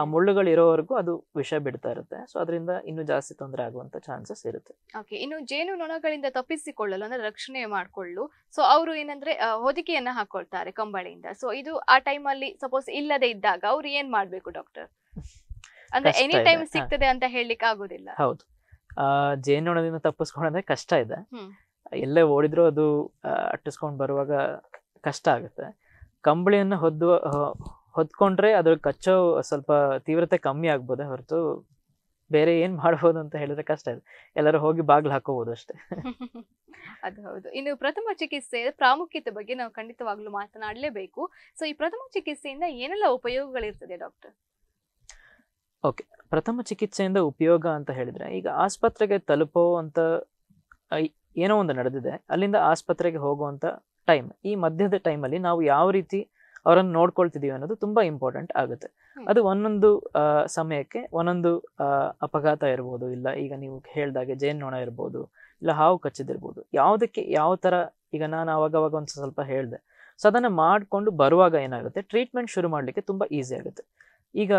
ಆ ಮುಳ್ಳುಗಳು ಇರೋವರೆಗೂ ಅದು ವಿಷ ಬಿಡ್ತಾ ಇರುತ್ತೆ ಸೊ ಅದರಿಂದ ಇನ್ನು ಜಾಸ್ತಿ ತೊಂದರೆ ಆಗುವಂತ ಚಾನ್ಸಸ್ ಇರುತ್ತೆ ಓಕೆ ಇನ್ನು ಜೇನು ನೊಣಗಳಿಂದ ತಪ್ಪಿಸಿಕೊಳ್ಳಲು ಅಂದ್ರೆ ರಕ್ಷಣೆ ಮಾಡ್ಕೊಳ್ಳು ಸೊ ಅವರು ಏನಂದ್ರೆ ಹೊದಿಕೆಯನ್ನ ಹಾಕೊಳ್ತಾರೆ ಕಂಬಳಿಯಿಂದ ಸೊ ಇದು ಆ ಟೈಮ್ ಅಲ್ಲಿ ಸಪೋಸ್ ಇಲ್ಲದೆ ಇದ್ದಾಗ ಅವ್ರು ಏನ್ ಮಾಡ್ಬೇಕು ಡಾಕ್ಟರ್ ಅಂದ್ರೆ ಎನಿ ಟೈಮ್ ಸಿಗ್ತದೆ ಅಂತ ಹೇಳಲಿಕ್ಕೆ ಆಗುದಿಲ್ಲ ಹೌದು ಆ ತಪ್ಪಿಸ್ಕೊಂಡ್ರೆ ಕಷ್ಟ ಇದೆ ಎಲ್ಲೇ ಓಡಿದ್ರು ಅದು ಅಟ್ಟಿಸ್ಕೊಂಡು ಬರುವಾಗ ಕಷ್ಟ ಆಗುತ್ತೆ ಕಂಬಳಿಯನ್ನು ಹೊದ್ದು ಹೊದ್ಕೊಂಡ್ರೆ ಅದ್ರ ಕಚ್ಚೋ ಸ್ವಲ್ಪ ತೀವ್ರತೆ ಕಮ್ಮಿ ಆಗ್ಬೋದೇ ಹೊರತು ಬೇರೆ ಏನ್ ಮಾಡಬಹುದು ಅಂತ ಹೇಳಿದ್ರೆ ಕಷ್ಟ ಇದೆ ಎಲ್ಲರೂ ಹೋಗಿ ಬಾಗ್ಲು ಹಾಕೋಬಹುದು ಅಷ್ಟೇ *laughs* ಅದು ಹೌದು ಇನ್ನು ಪ್ರಥಮ ಚಿಕಿತ್ಸೆ ಪ್ರಾಮುಖ್ಯತೆ ಬಗ್ಗೆ ನಾವು ಖಂಡಿತವಾಗ್ಲೂ ಮಾತನಾಡಲೇಬೇಕು ಸೊ ಈ ಪ್ರಥಮ ಚಿಕಿತ್ಸೆಯಿಂದ ಏನೆಲ್ಲ ಉಪಯೋಗಗಳಿರ್ತದೆ ಡಾಕ್ಟರ್ ಓಕೆ ಪ್ರಥಮ ಚಿಕಿತ್ಸೆಯಿಂದ ಉಪಯೋಗ ಅಂತ ಹೇಳಿದ್ರೆ ಈಗ ಆಸ್ಪತ್ರೆಗೆ ತಲುಪೋ ಅಂತ ಏನೋ ಒಂದು ನಡೆದಿದೆ ಅಲ್ಲಿಂದ ಆಸ್ಪತ್ರೆಗೆ ಹೋಗುವಂಥ ಟೈಮ್ ಈ ಮಧ್ಯದ ಟೈಮಲ್ಲಿ ನಾವು ಯಾವ ರೀತಿ ಅವರನ್ನು ನೋಡ್ಕೊಳ್ತಿದೀವಿ ಅನ್ನೋದು ತುಂಬಾ ಇಂಪಾರ್ಟೆಂಟ್ ಆಗುತ್ತೆ ಅದು ಒಂದೊಂದು ಸಮಯಕ್ಕೆ ಒಂದೊಂದು ಅಪಘಾತ ಇರ್ಬೋದು ಇಲ್ಲ ಈಗ ನೀವು ಹೇಳ್ದಾಗೆ ಜೇನ್ನೊಣ ಇರ್ಬೋದು ಇಲ್ಲ ಹಾವು ಕಚ್ಚಿದಿರ್ಬೋದು ಯಾವುದಕ್ಕೆ ಯಾವ ತರ ಈಗ ನಾನು ಅವಾಗ ಅವಾಗ ಒಂದು ಸ್ವಲ್ಪ ಹೇಳಿದೆ ಸೊ ಅದನ್ನು ಮಾಡಿಕೊಂಡು ಬರುವಾಗ ಏನಾಗುತ್ತೆ ಟ್ರೀಟ್ಮೆಂಟ್ ಶುರು ಮಾಡಲಿಕ್ಕೆ ತುಂಬಾ ಈಸಿ ಆಗುತ್ತೆ ಈಗ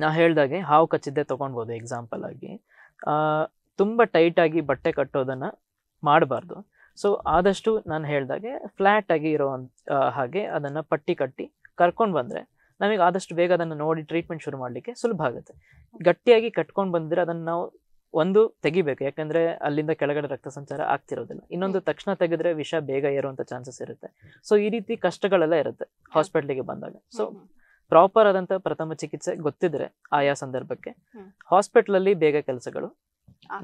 ನಾ ಹೇಳ್ದಾಗೆ ಹಾವು ಕಚ್ಚಿದ್ದೆ ತೊಗೊಳ್ಬೋದು ಎಕ್ಸಾಂಪಲ್ ಆಗಿ ತುಂಬ ಟೈಟಾಗಿ ಬಟ್ಟೆ ಕಟ್ಟೋದನ್ನು ಮಾಡಬಾರ್ದು ಸೊ ಆದಷ್ಟು ನಾನು ಹೇಳ್ದಾಗೆ ಫ್ಲ್ಯಾಟಾಗಿ ಆಗಿ ಇರೋ ಹಾಗೆ ಅದನ್ನು ಪಟ್ಟಿ ಕಟ್ಟಿ ಕರ್ಕೊಂಡು ಬಂದರೆ ನಮಗೆ ಆದಷ್ಟು ಬೇಗ ಅದನ್ನು ನೋಡಿ ಟ್ರೀಟ್ಮೆಂಟ್ ಶುರು ಮಾಡಲಿಕ್ಕೆ ಸುಲಭ ಆಗುತ್ತೆ ಗಟ್ಟಿಯಾಗಿ ಕಟ್ಕೊಂಡು ಬಂದರೆ ಅದನ್ನು ನಾವು ಒಂದು ತೆಗಿಬೇಕು ಯಾಕಂದ್ರೆ ಅಲ್ಲಿಂದ ಕೆಳಗಡೆ ರಕ್ತ ಸಂಚಾರ ಆಗ್ತಿರೋದಿಲ್ಲ ಇನ್ನೊಂದು ತಕ್ಷಣ ತೆಗೆದ್ರೆ ವಿಷ ಬೇಗ ಏರುವಂತ ಚಾನ್ಸಸ್ ಇರುತ್ತೆ ಸೊ ಈ ರೀತಿ ಕಷ್ಟಗಳೆಲ್ಲ ಇರುತ್ತೆ ಹಾಸ್ಪಿಟ್ಲಿಗೆ ಬಂದಾಗ ಸೊ ಪ್ರಾಪರ್ ಆದಂತಹ ಪ್ರಥಮ ಚಿಕಿತ್ಸೆ ಗೊತ್ತಿದ್ರೆ ಆಯಾ ಸಂದರ್ಭಕ್ಕೆ ಹಾಸ್ಪಿಟಲ್ ಅಲ್ಲಿ ಬೇಗ ಕೆಲಸಗಳು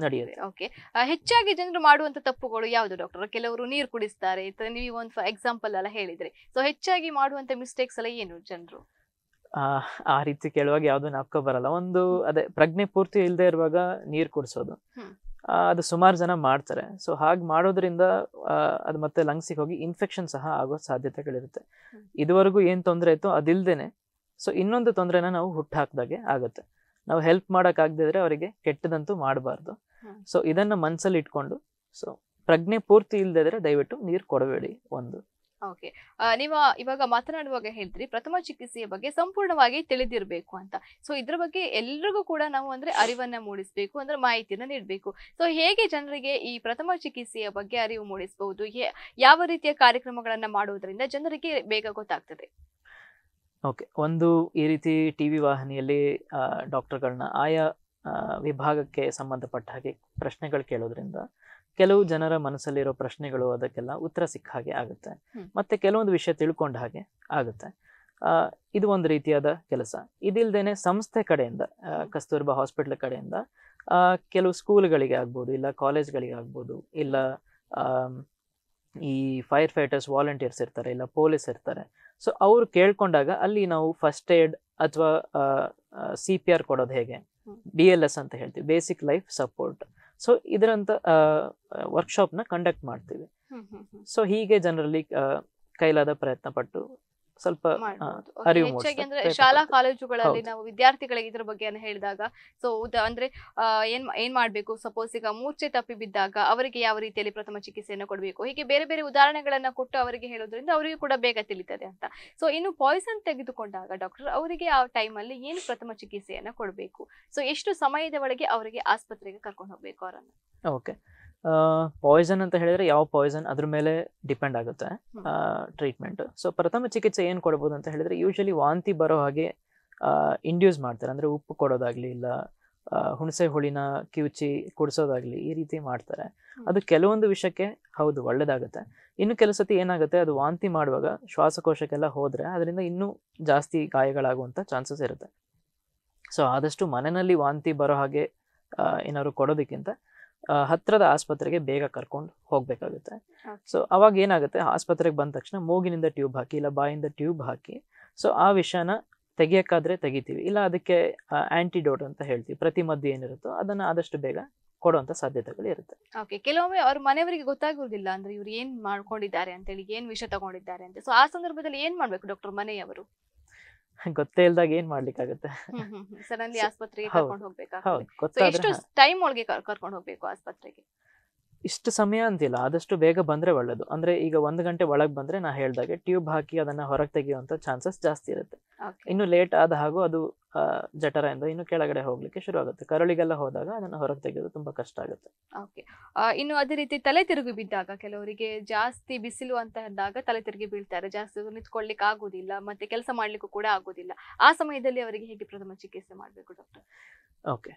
ನಡೆಯುತ್ತೆ ಓಕೆ ಹೆಚ್ಚಾಗಿ ಜನರು ಮಾಡುವಂತ ತಪ್ಪುಗಳು ಯಾವುದು ಡಾಕ್ಟರ್ ಕೆಲವರು ನೀರು ಕುಡಿಸ್ತಾರೆ ನೀವು ಫಾರ್ ಎಕ್ಸಾಂಪಲ್ ಎಲ್ಲ ಹೇಳಿದ್ರೆ ಸೊ ಹೆಚ್ಚಾಗಿ ಮಾಡುವಂತ ಮಿಸ್ಟೇಕ್ಸ್ ಎಲ್ಲ ಏನು ಜನರು ಆ ರೀತಿ ಕೇಳುವಾಗ ಯಾವ್ದು ನಾಪ್ಕೋ ಬರಲ್ಲ ಒಂದು ಅದೇ ಪ್ರಜ್ಞೆ ಪೂರ್ತಿ ಇಲ್ಲದೆ ಇರುವಾಗ ನೀರ್ ಕುಡಿಸೋದು ಅದು ಸುಮಾರು ಜನ ಮಾಡ್ತಾರೆ ಸೊ ಹಾಗೆ ಮಾಡೋದ್ರಿಂದ ಅದು ಮತ್ತೆ ಲಂಗ್ಸಿಗೆ ಹೋಗಿ ಇನ್ಫೆಕ್ಷನ್ ಸಹ ಆಗೋ ಸಾಧ್ಯತೆಗಳಿರುತ್ತೆ ಇದುವರೆಗೂ ಏನ್ ತೊಂದರೆ ಆಯ್ತು ಅದಿಲ್ದೇನೆ ಸೊ ಇನ್ನೊಂದು ತೊಂದರೆನ ನಾವು ಹುಟ್ಟಾಕ್ದಾಗೆ ಆಗುತ್ತೆ ನಾವು ಹೆಲ್ಪ್ ಮಾಡೋಕ್ಕಾಗದಿದ್ರೆ ಅವರಿಗೆ ಕೆಟ್ಟದಂತೂ ಮಾಡಬಾರ್ದು ಸೊ ಇದನ್ನ ಮನಸ್ಸಲ್ಲಿ ಇಟ್ಕೊಂಡು ಸೊ ಪ್ರಜ್ಞೆ ಪೂರ್ತಿ ಇಲ್ಲದಿದ್ರೆ ದಯವಿಟ್ಟು ನೀರು ಕೊಡಬೇಡಿ ಒಂದು ಓಕೆ ನೀವು ಇವಾಗ ಮಾತನಾಡುವಾಗ ಹೇಳ್ತೀರಿ ಪ್ರಥಮ ಚಿಕಿತ್ಸೆಯ ಬಗ್ಗೆ ಸಂಪೂರ್ಣವಾಗಿ ತಿಳಿದಿರಬೇಕು ಅಂತ ಸೊ ಇದ್ರ ಬಗ್ಗೆ ಎಲ್ರಿಗೂ ಕೂಡ ನಾವು ಅಂದ್ರೆ ಅರಿವನ್ನ ಮೂಡಿಸಬೇಕು ಅಂದ್ರೆ ಮಾಹಿತಿಯನ್ನ ನೀಡಬೇಕು ಸೊ ಹೇಗೆ ಜನರಿಗೆ ಈ ಪ್ರಥಮ ಚಿಕಿತ್ಸೆಯ ಬಗ್ಗೆ ಅರಿವು ಮೂಡಿಸಬಹುದು ಯಾವ ರೀತಿಯ ಕಾರ್ಯಕ್ರಮಗಳನ್ನ ಮಾಡುವುದರಿಂದ ಜನರಿಗೆ ಬೇಗ ಗೊತ್ತಾಗ್ತದೆ ಓಕೆ ಒಂದು ಈ ರೀತಿ ಟಿ ವಿ ವಾಹಿನಿಯಲ್ಲಿ ಡಾಕ್ಟರ್ಗಳನ್ನ ಆಯಾ ವಿಭಾಗಕ್ಕೆ ಸಂಬಂಧಪಟ್ಟ ಹಾಗೆ ಪ್ರಶ್ನೆಗಳು ಕೇಳೋದ್ರಿಂದ ಕೆಲವು ಜನರ ಮನಸ್ಸಲ್ಲಿರೋ ಪ್ರಶ್ನೆಗಳು ಅದಕ್ಕೆಲ್ಲ ಉತ್ತರ ಸಿಕ್ಕ ಹಾಗೆ ಆಗುತ್ತೆ ಮತ್ತೆ ಕೆಲವೊಂದು ವಿಷಯ ತಿಳ್ಕೊಂಡ ಹಾಗೆ ಆಗುತ್ತೆ ಇದು ಒಂದು ರೀತಿಯಾದ ಕೆಲಸ ಇದಿಲ್ದೇನೆ ಸಂಸ್ಥೆ ಕಡೆಯಿಂದ ಕಸ್ತೂರ್ಬಾ ಹಾಸ್ಪಿಟ್ಲ್ ಕಡೆಯಿಂದ ಕೆಲವು ಸ್ಕೂಲ್ಗಳಿಗೆ ಆಗ್ಬೋದು ಇಲ್ಲ ಕಾಲೇಜ್ಗಳಿಗೆ ಆಗ್ಬೋದು ಇಲ್ಲ ಈ ಫೈರ್ ಫೈಟರ್ಸ್ ವಾಲಂಟಿಯರ್ಸ್ ಇರ್ತಾರೆ ಇಲ್ಲ ಪೊಲೀಸ್ ಇರ್ತಾರೆ ಸೊ ಅವ್ರು ಕೇಳ್ಕೊಂಡಾಗ ಅಲ್ಲಿ ನಾವು ಫಸ್ಟ್ ಏಡ್ ಅಥವಾ ಸಿ ಪಿ ಆರ್ ಕೊಡೋದು ಹೇಗೆ ಡಿ ಎಲ್ ಎಸ್ ಅಂತ ಹೇಳ್ತೀವಿ ಬೇಸಿಕ್ ಲೈಫ್ ಸಪೋರ್ಟ್ ಸೊ ಇದರಂತ ವರ್ಕ್ಶಾಪ್ನ ಕಂಡಕ್ಟ್ ಮಾಡ್ತೀವಿ ಸೊ ಹೀಗೆ ಜನರಲ್ಲಿ ಕೈಲಾದ ಪ್ರಯತ್ನ ಪಟ್ಟು ಸ್ವಲ್ಪ ಅಂದ್ರೆ ಶಾಲಾ ಕಾಲೇಜುಗಳಲ್ಲಿ ನಾವು ವಿದ್ಯಾರ್ಥಿಗಳಿಗೆ ಇದ್ರ ಬಗ್ಗೆ ಹೇಳಿದಾಗ ಸೊ ಅಂದ್ರೆ ಏನ್ ಏನ್ ಮಾಡ್ಬೇಕು ಸಪೋಸ್ ಈಗ ಮೂರ್ಛೆ ತಪ್ಪಿ ಬಿದ್ದಾಗ ಅವರಿಗೆ ಯಾವ ರೀತಿಯಲ್ಲಿ ಪ್ರಥಮ ಚಿಕಿತ್ಸೆಯನ್ನು ಕೊಡಬೇಕು ಹೀಗೆ ಬೇರೆ ಬೇರೆ ಉದಾಹರಣೆಗಳನ್ನ ಕೊಟ್ಟು ಅವರಿಗೆ ಹೇಳೋದ್ರಿಂದ ಅವರಿಗೆ ಕೂಡ ಬೇಗ ತಿಳಿತದೆ ಅಂತ ಸೊ ಇನ್ನು ಪಾಯ್ಸನ್ ತೆಗೆದುಕೊಂಡಾಗ ಡಾಕ್ಟರ್ ಅವರಿಗೆ ಆ ಟೈಮ್ ಅಲ್ಲಿ ಏನು ಪ್ರಥಮ ಚಿಕಿತ್ಸೆಯನ್ನ ಕೊಡಬೇಕು ಸೊ ಎಷ್ಟು ಸಮಯದ ಒಳಗೆ ಅವರಿಗೆ ಆಸ್ಪತ್ರೆಗೆ ಕರ್ಕೊಂಡು ಹೋಗ್ಬೇಕು ಅವರನ್ನು ಓಕೆ ಪಾಯ್ಸನ್ ಅಂತ ಹೇಳಿದ್ರೆ ಯಾವ ಪಾಯ್ಸನ್ ಅದ್ರ ಮೇಲೆ ಡಿಪೆಂಡ್ ಆಗುತ್ತೆ ಟ್ರೀಟ್ಮೆಂಟ್ ಸೊ ಪ್ರಥಮ ಚಿಕಿತ್ಸೆ ಏನು ಕೊಡ್ಬೋದು ಅಂತ ಹೇಳಿದ್ರೆ ಯೂಶಲಿ ವಾಂತಿ ಬರೋ ಹಾಗೆ ಇಂಡ್ಯೂಸ್ ಮಾಡ್ತಾರೆ ಅಂದ್ರೆ ಉಪ್ಪು ಕೊಡೋದಾಗ್ಲಿ ಇಲ್ಲ ಹುಣಸೆ ಹುಳಿನ ಕಿವುಚಿ ಕುಡಿಸೋದಾಗ್ಲಿ ಈ ರೀತಿ ಮಾಡ್ತಾರೆ ಅದು ಕೆಲವೊಂದು ವಿಷಯಕ್ಕೆ ಹೌದು ಒಳ್ಳೇದಾಗುತ್ತೆ ಇನ್ನು ಕೆಲವು ಸತಿ ಏನಾಗುತ್ತೆ ಅದು ವಾಂತಿ ಮಾಡುವಾಗ ಶ್ವಾಸಕೋಶಕ್ಕೆಲ್ಲ ಹೋದ್ರೆ ಅದರಿಂದ ಇನ್ನೂ ಜಾಸ್ತಿ ಗಾಯಗಳಾಗುವಂತ ಚಾನ್ಸಸ್ ಇರುತ್ತೆ ಸೊ ಆದಷ್ಟು ಮನೆಯಲ್ಲಿ ವಾಂತಿ ಬರೋ ಹಾಗೆ ಏನಾದ್ರು ಕೊಡೋದಕ್ಕಿಂತ ಹತ್ರದ ಆಸ್ಪತ್ರೆಗೆ ಬೇಗ ಕರ್ಕೊಂಡು ಹೋಗಬೇಕಾಗುತ್ತೆ ಸೊ ಅವಾಗ ಏನಾಗುತ್ತೆ ಆಸ್ಪತ್ರೆಗೆ ಬಂದ ತಕ್ಷಣ ಮೂಗಿನಿಂದ ಟ್ಯೂಬ್ ಹಾಕಿ ಇಲ್ಲ ಬಾಯಿಂದ ಟ್ಯೂಬ್ ಹಾಕಿ ಸೊ ಆ ವಿಷಯನ ತೆಗಿಯೋಕ್ಕಾದ್ರೆ ತೆಗಿತೀವಿ ಇಲ್ಲ ಅದಕ್ಕೆ ಆ್ಯಂಟಿಡೋಟ್ ಅಂತ ಹೇಳ್ತೀವಿ ಪ್ರತಿ ಮದ್ದು ಏನಿರುತ್ತೋ ಅದನ್ನ ಆದಷ್ಟು ಬೇಗ ಕೊಡುವಂತ ಸಾಧ್ಯತೆಗಳು ಇರುತ್ತೆ ಓಕೆ ಕೆಲವೊಮ್ಮೆ ಅವ್ರ ಮನೆಯವರಿಗೆ ಗೊತ್ತಾಗುವುದಿಲ್ಲ ಅಂದ್ರೆ ಇವ್ರು ಏನ್ ಮಾಡ್ಕೊಂಡಿದ್ದಾರೆ ಅಂತೇಳಿ ಏನ್ ವಿಷಯ ತಗೊಂಡಿದ್ದಾರೆ ಅಂತ ಸೊ ಆ ಸಂದರ್ಭದಲ್ಲಿ ಏನ್ ಮಾಡ್ಬೇಕು ಡಾಕ್ಟರ್ ಮನೆಯವರು ಗೊತ್ತೇ ಇಲ್ದಾಗ ಏನ್ ಮಾಡ್ಲಿಕ್ಕಾಗುತ್ತೆ ಸಡನ್ಲಿ ಆಸ್ಪತ್ರೆಗೆ ಕರ್ಕೊಂಡು ಹೋಗ್ಬೇಕಾ ಎಷ್ಟು ಟೈಮ್ ಒಳಗೆ ಕರ್ಕೊಂಡು ಹೋಗ್ಬೇಕು ಆಸ್ಪತ್ರೆಗೆ ಇಷ್ಟು ಸಮಯ ಅಂತಿಲ್ಲ ಆದಷ್ಟು ಬೇಗ ಬಂದರೆ ಒಳ್ಳೆಯದು ಅಂದರೆ ಈಗ ಒಂದು ಗಂಟೆ ಒಳಗೆ ಬಂದರೆ ನಾ ಹೇಳಿದಾಗೆ ಟ್ಯೂಬ್ ಹಾಕಿ ಅದನ್ನು ಹೊರಗೆ ತೆಗೆಯುವಂಥ ಚಾನ್ಸಸ್ ಜಾಸ್ತಿ ಇರುತ್ತೆ ಇನ್ನು ಲೇಟ್ ಆದ ಹಾಗೂ ಅದು ಜಠರ ಜಠರದಿಂದ ಇನ್ನು ಕೆಳಗಡೆ ಹೋಗ್ಲಿಕ್ಕೆ ಶುರು ಆಗುತ್ತೆ ಕರಳಿಗೆಲ್ಲ ಹೋದಾಗ ಅದನ್ನು ಹೊರಗೆ ತೆಗೆಯೋದು ತುಂಬಾ ಕಷ್ಟ ಆಗುತ್ತೆ ಓಕೆ ಇನ್ನು ಅದೇ ರೀತಿ ತಲೆ ತಿರುಗಿ ಬಿದ್ದಾಗ ಕೆಲವರಿಗೆ ಜಾಸ್ತಿ ಬಿಸಿಲು ಅಂತ ಇದ್ದಾಗ ತಲೆ ತಿರುಗಿ ಬೀಳ್ತಾರೆ ಜಾಸ್ತಿ ನಿಂತ್ಕೊಳ್ಳಿಕ್ಕೆ ಆಗುದಿಲ್ಲ ಮತ್ತೆ ಕೆಲಸ ಮಾಡ್ಲಿಕ್ಕೂ ಕೂಡ ಆಗುದಿಲ್ಲ ಆ ಸಮಯದಲ್ಲಿ ಅವರಿಗೆ ಹೇಗೆ ಪ್ರಥಮ ಚಿಕಿತ್ಸೆ ಮಾಡಬೇಕು ಡಾಕ್ಟರ್ ಓಕೆ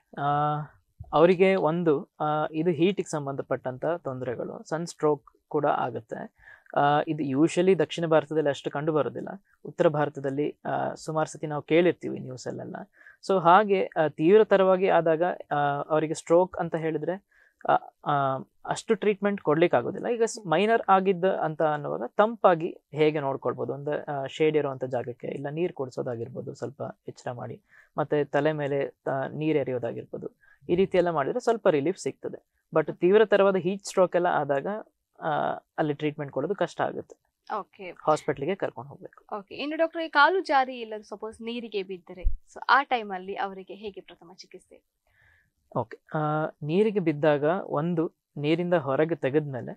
ಅವರಿಗೆ ಒಂದು ಇದು ಹೀಟಿಗೆ ಸಂಬಂಧಪಟ್ಟಂಥ ತೊಂದರೆಗಳು ಸನ್ ಸ್ಟ್ರೋಕ್ ಕೂಡ ಆಗುತ್ತೆ ಇದು ಯೂಶಲಿ ದಕ್ಷಿಣ ಭಾರತದಲ್ಲಿ ಅಷ್ಟು ಕಂಡು ಬರೋದಿಲ್ಲ ಉತ್ತರ ಭಾರತದಲ್ಲಿ ಸುಮಾರು ಸತಿ ನಾವು ಕೇಳಿರ್ತೀವಿ ನ್ಯೂಸಲ್ಲೆಲ್ಲ ಸೊ ಹಾಗೆ ತೀವ್ರತರವಾಗಿ ಆದಾಗ ಅವರಿಗೆ ಸ್ಟ್ರೋಕ್ ಅಂತ ಹೇಳಿದರೆ ಅಷ್ಟು ಟ್ರೀಟ್ಮೆಂಟ್ ಕೊಡ್ಲಿಕ್ಕಾಗೋದಿಲ್ಲ ಈಗ ಮೈನರ್ ಆಗಿದ್ದ ಅಂತ ಅನ್ನುವಾಗ ತಂಪಾಗಿ ಹೇಗೆ ನೋಡ್ಕೊಳ್ಬೋದು ಒಂದು ಶೇಡ್ ಇರುವಂತ ಜಾಗಕ್ಕೆ ಇಲ್ಲ ನೀರು ಕೊಡಿಸೋದಾಗಿರ್ಬೋದು ಸ್ವಲ್ಪ ಎಚ್ಚರ ಮಾಡಿ ಮತ್ತೆ ತಲೆ ಮೇಲೆ ನೀರು ಎರೆಯೋದಾಗಿರ್ಬೋದು ಈ ರೀತಿ ಎಲ್ಲ ಮಾಡಿದ್ರೆ ಸ್ವಲ್ಪ ರಿಲೀಫ್ ಸಿಗ್ತದೆ ಬಟ್ ತೀವ್ರತರವಾದ ಹೀಟ್ ಸ್ಟ್ರೋಕ್ ಎಲ್ಲ ಆದಾಗ ಅಲ್ಲಿ ಟ್ರೀಟ್ಮೆಂಟ್ ಕೊಡೋದು ಕಷ್ಟ ಆಗುತ್ತೆ ಓಕೆ ಹಾಸ್ಪಿಟ್ಲಿಗೆ ಕರ್ಕೊಂಡು ಹೋಗ್ಬೇಕು ಓಕೆ ಇನ್ನು ಡಾಕ್ಟರ್ ಕಾಲು ಜಾರಿ ಇಲ್ಲ ಸಪೋಸ್ ನೀರಿಗೆ ಬಿದ್ದರೆ ಸೊ ಆ ಟೈಮಲ್ಲಿ ಅವರಿಗೆ ಹೇಗೆ ಪ್ರಥಮ ಚಿಕಿತ್ಸೆ ಓಕೆ ನೀರಿಗೆ ಬಿದ್ದಾಗ ಒಂದು ನೀರಿಂದ ಹೊರಗೆ ತೆಗೆದ್ಮೇಲೆ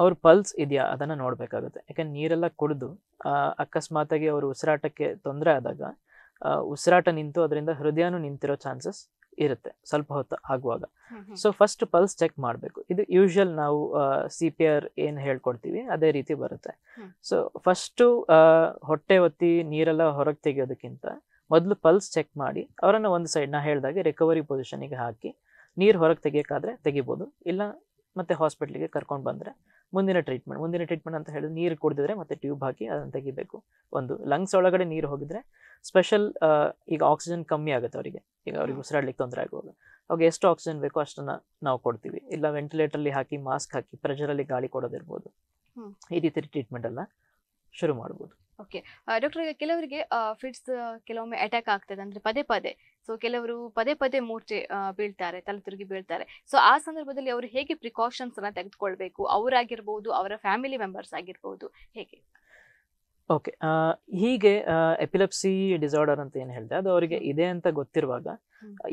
ಅವ್ರ ಪಲ್ಸ್ ಇದೆಯಾ ಅದನ್ನ ನೋಡ್ಬೇಕಾಗುತ್ತೆ ಯಾಕಂದ್ರೆ ನೀರೆಲ್ಲ ಕುಡಿದು ಅಕಸ್ಮಾತಾಗಿ ಅವರು ಉಸಿರಾಟಕ್ಕೆ ತೊಂದರೆ ಆದಾಗ ಉಸಿರಾಟ ನಿಂತು ಅದರಿಂದ ಹೃದಯನೂ ನಿಂತಿರೋ ಚಾನ್ಸಸ್ ಇರುತ್ತೆ ಸ್ವಲ್ಪ ಹೊತ್ತು ಆಗುವಾಗ ಸೊ ಫಸ್ಟ್ ಪಲ್ಸ್ ಚೆಕ್ ಮಾಡಬೇಕು ಇದು ಯೂಶಲ್ ನಾವು ಸಿ ಪಿ ಆರ್ ಏನು ಹೇಳ್ಕೊಡ್ತೀವಿ ಅದೇ ರೀತಿ ಬರುತ್ತೆ ಸೊ ಫಸ್ಟು ಹೊಟ್ಟೆ ಒತ್ತಿ ನೀರೆಲ್ಲ ಹೊರಗೆ ತೆಗೆಯೋದಕ್ಕಿಂತ ಮೊದಲು ಪಲ್ಸ್ ಚೆಕ್ ಮಾಡಿ ಅವರನ್ನು ಒಂದು ಸೈಡ್ ನಾ ಹೇಳಿದಾಗೆ ರಿಕವರಿ ಪೊಸಿಷನಿಗೆ ಹಾಕಿ ನೀರು ಹೊರಗೆ ತೆಗಿಯೋಕ್ಕಾದ್ರೆ ತೆಗಿಬೋದು ಇಲ್ಲ ಮತ್ತೆ ಹಾಸ್ಪಿಟ್ಲಿಗೆ ಕರ್ಕೊಂಡು ಬಂದರೆ ಮುಂದಿನ ಟ್ರೀಟ್ಮೆಂಟ್ ಮುಂದಿನ ಟ್ರೀಟ್ಮೆಂಟ್ ಅಂತ ಹೇಳಿದ್ರೆ ನೀರು ಕುಡಿದಿದ್ರೆ ಮತ್ತೆ ಟ್ಯೂಬ್ ಹಾಕಿ ಅದನ್ನು ತೆಗಿಬೇಕು ಒಂದು ಲಂಗ್ಸ್ ಒಳಗಡೆ ನೀರು ಹೋಗಿದ್ರೆ ಸ್ಪೆಷಲ್ ಈಗ ಆಕ್ಸಿಜನ್ ಕಮ್ಮಿ ಆಗುತ್ತೆ ಅವರಿಗೆ ಈಗ ಅವ್ರಿಗೆ ಉಸಿರಾಡಲಿಕ್ಕೆ ತೊಂದರೆ ಆಗುವಾಗ ಅವಾಗ ಎಷ್ಟು ಆಕ್ಸಿಜನ್ ಬೇಕೋ ಅಷ್ಟನ್ನು ನಾವು ಕೊಡ್ತೀವಿ ಇಲ್ಲ ವೆಂಟಿಲೇಟರ್ಲಿ ಹಾಕಿ ಮಾಸ್ಕ್ ಹಾಕಿ ಪ್ರೆಷರಲ್ಲಿ ಗಾಳಿ ಕೊಡೋದಿರ್ಬೋದು ಈ ರೀತಿ ಟ್ರೀಟ್ಮೆಂಟ್ ಅಲ್ಲ ಶುರು ಮಾಡಬಹುದು ಓಕೆ ಡಾಕ್ಟರ್ ಈಗ ಕೆಲವರಿಗೆ ಫಿಟ್ಸ್ ಕೆಲವೊಮ್ಮೆ ಅಟ್ಯಾಕ್ ಆಗ್ತದೆ ಅಂದ್ರೆ ಪದೇ ಪದೇ ಸೊ ಕೆಲವರು ಪದೇ ಪದೇ ಮೂರ್ಛೆ ಬೀಳ್ತಾರೆ ತಲೆ ತಿರುಗಿ ಬೀಳ್ತಾರೆ ಸೊ ಆ ಸಂದರ್ಭದಲ್ಲಿ ಅವರು ಹೇಗೆ ಪ್ರಿಕಾಷನ್ಸ್ ಅನ್ನ ತೆಗೆದುಕೊಳ್ಬೇಕು ಅವರಾಗಿರ್ಬೋದು ಅವರ ಫ್ಯಾಮಿಲಿ ಮೆಂಬರ್ಸ್ ಆಗಿರ್ಬೋದು ಹೇಗೆ ಓಕೆ ಹೀಗೆ ಎಪಿಲೆಪ್ಸಿ ಡಿಸಾರ್ಡರ್ ಅಂತ ಏನು ಹೇಳಿದೆ ಅದು ಅವರಿಗೆ ಇದೆ ಅಂತ ಗೊತ್ತಿರುವಾಗ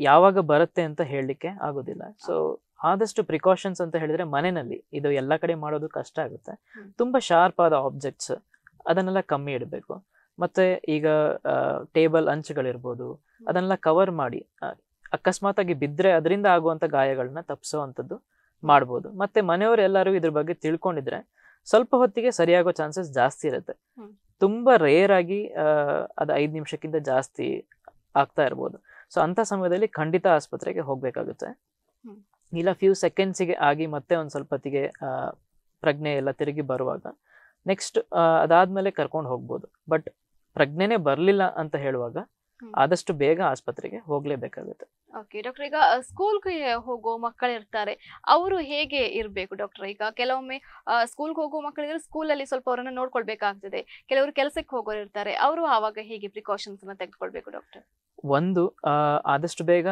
ಯಾವಾಗ ಬರುತ್ತೆ ಅಂತ ಹೇಳಲಿಕ್ಕೆ ಆಗೋದಿಲ್ಲ ಸೊ ಆದಷ್ಟು ಪ್ರಿಕಾಷನ್ಸ್ ಅಂತ ಹೇಳಿದ್ರೆ ಮನೆಯಲ್ಲಿ ಇದು ಎಲ್ಲ ಕಡೆ ಮಾಡೋದು ಕಷ್ಟ ಆಗುತ್ತೆ ತುಂಬಾ ಶಾರ್ಪ್ ಆದ ಆಬ್ಜೆಕ್ಟ್ಸ್ ಅದನ್ನೆಲ್ಲ ಕಮ್ಮಿ ಇಡಬೇಕು ಮತ್ತೆ ಈಗ ಟೇಬಲ್ ಅಂಚುಗಳಿರ್ಬೋದು ಅದನ್ನೆಲ್ಲ ಕವರ್ ಮಾಡಿ ಅಕಸ್ಮಾತ್ ಆಗಿ ಬಿದ್ದರೆ ಅದರಿಂದ ಆಗುವಂಥ ಗಾಯಗಳನ್ನ ತಪ್ಪಿಸೋವಂಥದ್ದು ಮಾಡ್ಬೋದು ಮತ್ತೆ ಮನೆಯವರು ಎಲ್ಲರೂ ಇದ್ರ ಬಗ್ಗೆ ತಿಳ್ಕೊಂಡಿದ್ರೆ ಸ್ವಲ್ಪ ಹೊತ್ತಿಗೆ ಸರಿಯಾಗೋ ಚಾನ್ಸಸ್ ಜಾಸ್ತಿ ಇರುತ್ತೆ ತುಂಬಾ ರೇರ್ ಆಗಿ ಅದು ಐದು ನಿಮಿಷಕ್ಕಿಂತ ಜಾಸ್ತಿ ಆಗ್ತಾ ಇರ್ಬೋದು ಸೊ ಅಂಥ ಸಮಯದಲ್ಲಿ ಖಂಡಿತ ಆಸ್ಪತ್ರೆಗೆ ಹೋಗಬೇಕಾಗುತ್ತೆ ಇಲ್ಲ ಫ್ಯೂ ಸೆಕೆಂಡ್ಸಿಗೆ ಆಗಿ ಮತ್ತೆ ಒಂದು ಹೊತ್ತಿಗೆ ಪ್ರಜ್ಞೆ ಎಲ್ಲ ತಿರುಗಿ ಬರುವಾಗ ನೆಕ್ಸ್ಟ್ ಅದಾದಮೇಲೆ ಕರ್ಕೊಂಡು ಹೋಗ್ಬೋದು ಬಟ್ ಪ್ರಜ್ಞೆನೇ ಬರಲಿಲ್ಲ ಅಂತ ಹೇಳುವಾಗ ಆದಷ್ಟು ಬೇಗ ಆಸ್ಪತ್ರೆಗೆ ಹೋಗ್ಲೇಬೇಕಾಗುತ್ತೆ ಓಕೆ ಡಾಕ್ಟರ್ ಈಗ ಸ್ಕೂಲ್ಗೆ ಹೋಗೋ ಮಕ್ಕಳು ಇರ್ತಾರೆ ಅವರು ಹೇಗೆ ಇರಬೇಕು ಡಾಕ್ಟರ್ ಈಗ ಕೆಲವೊಮ್ಮೆ ಸ್ಕೂಲ್ಗೆ ಹೋಗೋ ಮಕ್ಕಳಿದ್ರೆ ಸ್ಕೂಲಲ್ಲಿ ಸ್ವಲ್ಪ ಅವರನ್ನು ನೋಡ್ಕೊಳ್ಬೇಕಾಗ್ತದೆ ಕೆಲವರು ಕೆಲಸಕ್ಕೆ ಹೋಗೋರು ಇರ್ತಾರೆ ಅವರು ಆವಾಗ ಹೇಗೆ ಪ್ರಿಕಾಷನ್ಸ್ ಅನ್ನ ತೆಗೆದುಕೊಳ್ಬೇಕು ಡಾಕ್ಟರ್ ಒಂದು ಆದಷ್ಟು ಬೇಗ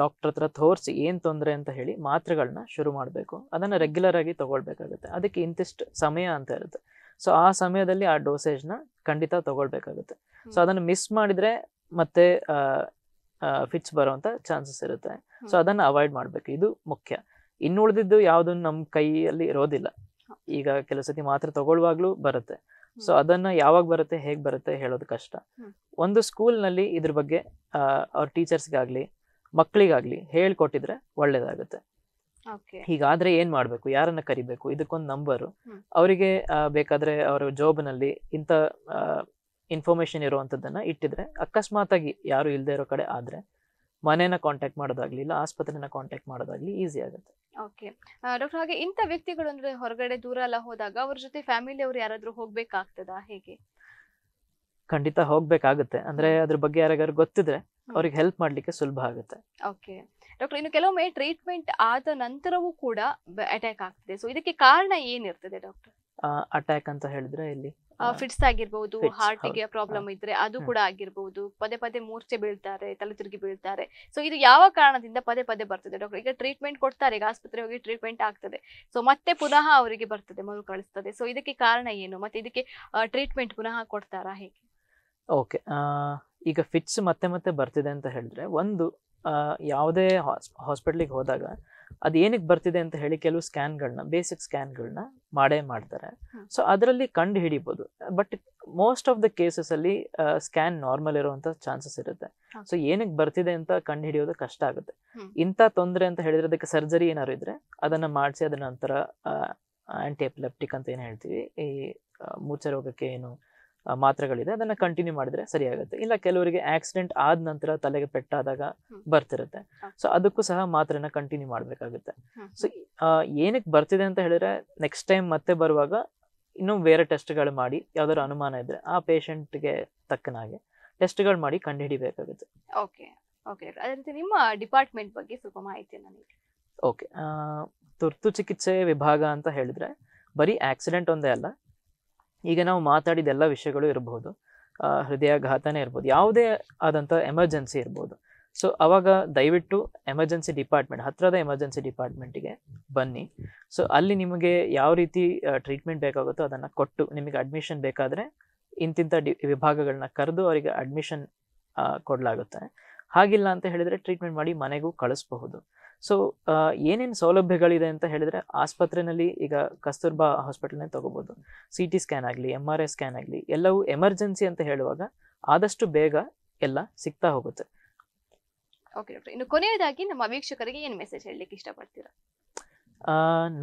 ಡಾಕ್ಟರ್ ಹತ್ರ ತೋರಿಸಿ ಏನು ತೊಂದರೆ ಅಂತ ಹೇಳಿ ಮಾತ್ರೆಗಳನ್ನ ಶುರು ಮಾಡಬೇಕು ಅದನ್ನ ರೆಗ್ಯುಲರ್ ಆಗಿ ತಗೊಳ್ಬೇಕಾಗುತ್ತೆ ಅದಕ್ಕೆ ಇಂತಿಷ್ಟು ಸಮಯ ಅಂತ ಇರುತ್ತೆ ಸೊ ಆ ಸಮಯದಲ್ಲಿ ಆ ಡೋಸೇಜ್ನ ಖಂಡಿತ ತಗೊಳ್ಬೇಕಾಗುತ್ತೆ ಸೊ ಅದನ್ನು ಮಿಸ್ ಮಾಡಿದ್ರೆ ಮತ್ತೆ ಫಿಟ್ಸ್ ಬರುವಂತ ಚಾನ್ಸಸ್ ಇರುತ್ತೆ ಸೊ ಅದನ್ನ ಅವಾಯ್ಡ್ ಮಾಡಬೇಕು ಇದು ಮುಖ್ಯ ಇನ್ನು ಉಳಿದಿದ್ದು ಯಾವುದನ್ನು ನಮ್ಮ ಕೈಯಲ್ಲಿ ಇರೋದಿಲ್ಲ ಈಗ ಕೆಲವು ಸತಿ ಮಾತ್ರ ತಗೊಳ್ಳುವಾಗ್ಲೂ ಬರುತ್ತೆ ಸೊ ಅದನ್ನ ಯಾವಾಗ ಬರುತ್ತೆ ಹೇಗ್ ಬರುತ್ತೆ ಹೇಳೋದು ಕಷ್ಟ ಒಂದು ಸ್ಕೂಲ್ನಲ್ಲಿ ಇದ್ರ ಬಗ್ಗೆ ಅವ್ರ ಟೀಚರ್ಸ್ಗಾಗ್ಲಿ ಮಕ್ಕಳಿಗಾಗ್ಲಿ ಹೇಳ್ಕೊಟ್ಟಿದ್ರೆ ಒಳ್ಳೇದಾಗುತ್ತೆ ಹೀಗಾದ್ರೆ ಏನ್ ಮಾಡ್ಬೇಕು ಯಾರನ್ನ ಕರಿಬೇಕು ಇದಕ್ಕೊಂದು ನಂಬರ್ ಅವರಿಗೆ ಬೇಕಾದ್ರೆ ಅವರ ನಲ್ಲಿ ಇಂಥ ಇನ್ಫಾರ್ಮೇಶನ್ ಇರುವಂತದ್ದನ್ನ ಇಟ್ಟಿದ್ರೆ ಅಕಸ್ಮಾತ್ ಆಗಿ ಯಾರು ಇಲ್ಲದೆ ಇರೋ ಕಡೆ ಆದ್ರೆ ಮನೆಯನ್ನ ಕಾಂಟ್ಯಾಕ್ಟ್ ಮಾಡೋದಾಗ್ಲಿ ಇಲ್ಲ ಆಸ್ಪತ್ರೆನ ಕಾಂಟ್ಯಾಕ್ಟ್ ಮಾಡೋದಾಗ್ಲಿ ಈಸಿ ಆಗುತ್ತೆ ಓಕೆ ಡಾಕ್ಟರ್ ಹಾಗೆ ಇಂಥ ವ್ಯಕ್ತಿಗಳು ಅಂದ್ರೆ ಹೊರಗಡೆ ದೂರ ಎಲ್ಲ ಹೋದಾಗ ಅವ್ರ ಜೊತೆ ಫ್ಯಾಮಿಲಿ ಅವ್ರು ಯಾರಾದ್ರೂ ಹೋಗ್ಬೇಕಾಗ್ತದಾ ಹೇಗೆ ಖಂಡಿತ ಹೋಗ್ಬೇಕಾಗುತ್ತೆ ಅಂದ್ರೆ ಅದ್ರ ಬಗ್ಗೆ ಯಾರಿಗಾರು ಗೊತ್ತಿದ್ರೆ ಅವ್ರಿಗೆ ಹೆಲ್ಪ್ ಮಾಡ್ಲಿಕ್ಕೆ ಸುಲಭ ಆಗುತ್ತೆ ಓಕೆ ಡಾಕ್ಟರ್ ಇನ್ನು ಕೆಲವೊಮ್ಮೆ ಟ್ರೀಟ್ಮೆಂಟ್ ಆದ ನಂತರವೂ ಕೂಡ ಅಟ್ಯಾಕ್ ಆಗ್ತದೆ ಸೊ ಇದಕ್ಕೆ ಕಾರಣ ಏನಿರ್ತದೆ ಡಾಕ್ಟರ್ ಅಟ್ಯಾಕ್ ಅಂತ ಹೇಳಿದ್ರೆ ಇಲ್ಲಿ ಫಿಟ್ಸ್ ಆಗಿರ್ಬಹುದು ಹಾರ್ಟ್ ಗೆ ಪ್ರಾಬ್ಲಮ್ ಇದ್ರೆ ಅದು ಕೂಡ ಆಗಿರ್ಬಹುದು ಪದೇ ಪದೇ ಮೂರ್ಛೆ ಬೀಳ್ತಾರೆ ತಲೆ ತಿರುಗಿ ಬೀಳ್ತಾರೆ ಸೊ ಇದು ಯಾವ ಕಾರಣದಿಂದ ಪದೇ ಪದೇ ಬರ್ತದೆ ಡಾಕ್ಟರ್ ಈಗ ಟ್ರೀಟ್ಮೆಂಟ್ ಕೊಡ್ತಾರೆ ಈಗ ಆಸ್ಪತ್ರೆ ಹೋಗಿ ಟ್ರೀಟ್ಮೆಂಟ್ ಆಗ್ತದೆ ಸೊ ಮತ್ತೆ ಪುನಃ ಅವರಿಗೆ ಬರ್ತದೆ ಮರು ಕಳಿಸ್ತದೆ ಸೊ ಇದಕ್ಕೆ ಕಾರಣ ಏನು ಮತ್ತೆ ಇದಕ್ಕೆ ಟ್ರೀಟ್ಮೆಂಟ್ ಪುನಃ ಕೊಡ್ತಾರಾ ಹೇಗೆ ಓಕೆ ಈಗ ಫಿಟ್ಸ್ ಮತ್ತೆ ಮತ್ತೆ ಬರ್ತಿದೆ ಅಂತ ಹೇಳಿದ್ರೆ ಒಂದು ಯಾವುದೇ ಹಾಸ್ ಹಾಸ್ಪಿಟ್ಲಿಗೆ ಹೋದಾಗ ಅದು ಏನಕ್ಕೆ ಬರ್ತಿದೆ ಅಂತ ಹೇಳಿ ಕೆಲವು ಸ್ಕ್ಯಾನ್ಗಳನ್ನ ಬೇಸಿಕ್ ಸ್ಕ್ಯಾನ್ಗಳನ್ನ ಮಾಡೇ ಮಾಡ್ತಾರೆ ಸೊ ಅದರಲ್ಲಿ ಕಂಡು ಹಿಡಿಬೋದು but most of the cases ಅಲ್ಲಿ ಸ್ಕ್ಯಾನ್ ನಾರ್ಮಲ್ ಇರುವಂತ ಚಾನ್ಸಸ್ ಇರುತ್ತೆ ಸೊ ಏನಕ್ಕೆ ಬರ್ತಿದೆ ಅಂತ ಕಂಡು ಹಿಡಿಯೋದು ಕಷ್ಟ ಆಗುತ್ತೆ ಇಂಥ ತೊಂದರೆ ಅಂತ ಹೇಳಿದ್ರೆ ಅದಕ್ಕೆ ಸರ್ಜರಿ ಏನಾದ್ರು ಇದ್ರೆ ಅದನ್ನ ಮಾಡಿಸಿ ಅದ ನಂತರ ಆಂಟಿ ಎಪಿಲೆಪ್ಟಿಕ್ ಅಂತ ಏನು ಹೇಳ್ತೀವಿ ಈ ಮೂರ್ಛೆ ರೋಗಕ್ಕೆ ಏನು ಮಾತ್ರೆಗಳಿದೆ ಅದನ್ನ ಕಂಟಿನ್ಯೂ ಮಾಡಿದ್ರೆ ಸರಿಯಾಗುತ್ತೆ ಇಲ್ಲ ಕೆಲವರಿಗೆ ಆಕ್ಸಿಡೆಂಟ್ ಆದ ನಂತರ ತಲೆಗೆ ಪೆಟ್ಟಾದಾಗ ಬರ್ತಿರುತ್ತೆ ಸೊ ಅದಕ್ಕೂ ಸಹ ಮಾತ್ರೆನ ಕಂಟಿನ್ಯೂ ಮಾಡ್ಬೇಕಾಗುತ್ತೆ ಸೊ ಏನಕ್ಕೆ ಬರ್ತಿದೆ ಅಂತ ಹೇಳಿದ್ರೆ ನೆಕ್ಸ್ಟ್ ಟೈಮ್ ಮತ್ತೆ ಬರುವಾಗ ಇನ್ನು ಬೇರೆ ಟೆಸ್ಟ್ಗಳು ಮಾಡಿ ಯಾವ್ದಾದ್ರು ಅನುಮಾನ ಇದ್ರೆ ಆ ಪೇಷಂಟ್ಗೆ ತಕ್ಕನಾಗೆ ಟೆಸ್ಟ್ಗಳು ಮಾಡಿ ಕಂಡುಹಿಡಿಬೇಕಾಗುತ್ತೆ ಓಕೆ ಓಕೆ ನಿಮ್ಮ ಡಿಪಾರ್ಟ್ಮೆಂಟ್ ಬಗ್ಗೆ ಸ್ವಲ್ಪ ಮಾಹಿತಿ ನೀಡಿ ಓಕೆ ತುರ್ತು ಚಿಕಿತ್ಸೆ ವಿಭಾಗ ಅಂತ ಹೇಳಿದ್ರೆ ಬರೀ ಆಕ್ಸಿಡೆಂಟ್ ಒಂದೇ ಅಲ್ಲ ಈಗ ನಾವು ಮಾತಾಡಿದ ಎಲ್ಲ ವಿಷಯಗಳು ಇರ್ಬೋದು ಹೃದಯಾಘಾತನೇ ಇರ್ಬೋದು ಯಾವುದೇ ಆದಂಥ ಎಮರ್ಜೆನ್ಸಿ ಇರ್ಬೋದು ಸೊ ಅವಾಗ ದಯವಿಟ್ಟು ಎಮರ್ಜೆನ್ಸಿ ಡಿಪಾರ್ಟ್ಮೆಂಟ್ ಹತ್ತಿರದ ಎಮರ್ಜೆನ್ಸಿ ಡಿಪಾರ್ಟ್ಮೆಂಟಿಗೆ ಬನ್ನಿ ಸೊ ಅಲ್ಲಿ ನಿಮಗೆ ಯಾವ ರೀತಿ ಟ್ರೀಟ್ಮೆಂಟ್ ಬೇಕಾಗುತ್ತೋ ಅದನ್ನು ಕೊಟ್ಟು ನಿಮಗೆ ಅಡ್ಮಿಷನ್ ಬೇಕಾದರೆ ಇಂತಿಂಥ ಡಿ ವಿಭಾಗಗಳನ್ನ ಕರೆದು ಅವರಿಗೆ ಅಡ್ಮಿಷನ್ ಕೊಡಲಾಗುತ್ತೆ ಹಾಗಿಲ್ಲ ಅಂತ ಹೇಳಿದರೆ ಟ್ರೀಟ್ಮೆಂಟ್ ಮಾಡಿ ಮನೆಗೂ ಕಳಿಸ್ಬಹುದು ಸೊ ಏನೇನು ಸೌಲಭ್ಯಗಳಿದೆ ಅಂತ ಹೇಳಿದ್ರೆ ಆಸ್ಪತ್ರೆನಲ್ಲಿ ಈಗ ಕಸ್ತೂರ್ಬಾ ಹಾಸ್ಪಿಟಲ್ನೇ ತಗೋಬೋದು ಸಿ ಟಿ ಸ್ಕ್ಯಾನ್ ಆಗಲಿ ಎಮ್ ಆರ್ ಐ ಸ್ಕ್ಯಾನ್ ಆಗಲಿ ಎಲ್ಲವೂ ಎಮರ್ಜೆನ್ಸಿ ಅಂತ ಹೇಳುವಾಗ ಆದಷ್ಟು ಬೇಗ ಎಲ್ಲ ಸಿಗ್ತಾ ಹೋಗುತ್ತೆ ಓಕೆ ಡಾಕ್ಟರ್ ಇನ್ನು ಕೊನೆಯದಾಗಿ ನಮ್ಮ ವೀಕ್ಷಕರಿಗೆ ಏನು ಮೆಸೇಜ್ ಹೇಳಲಿಕ್ಕೆ ಇಷ್ಟಪಡ್ತೀರಾ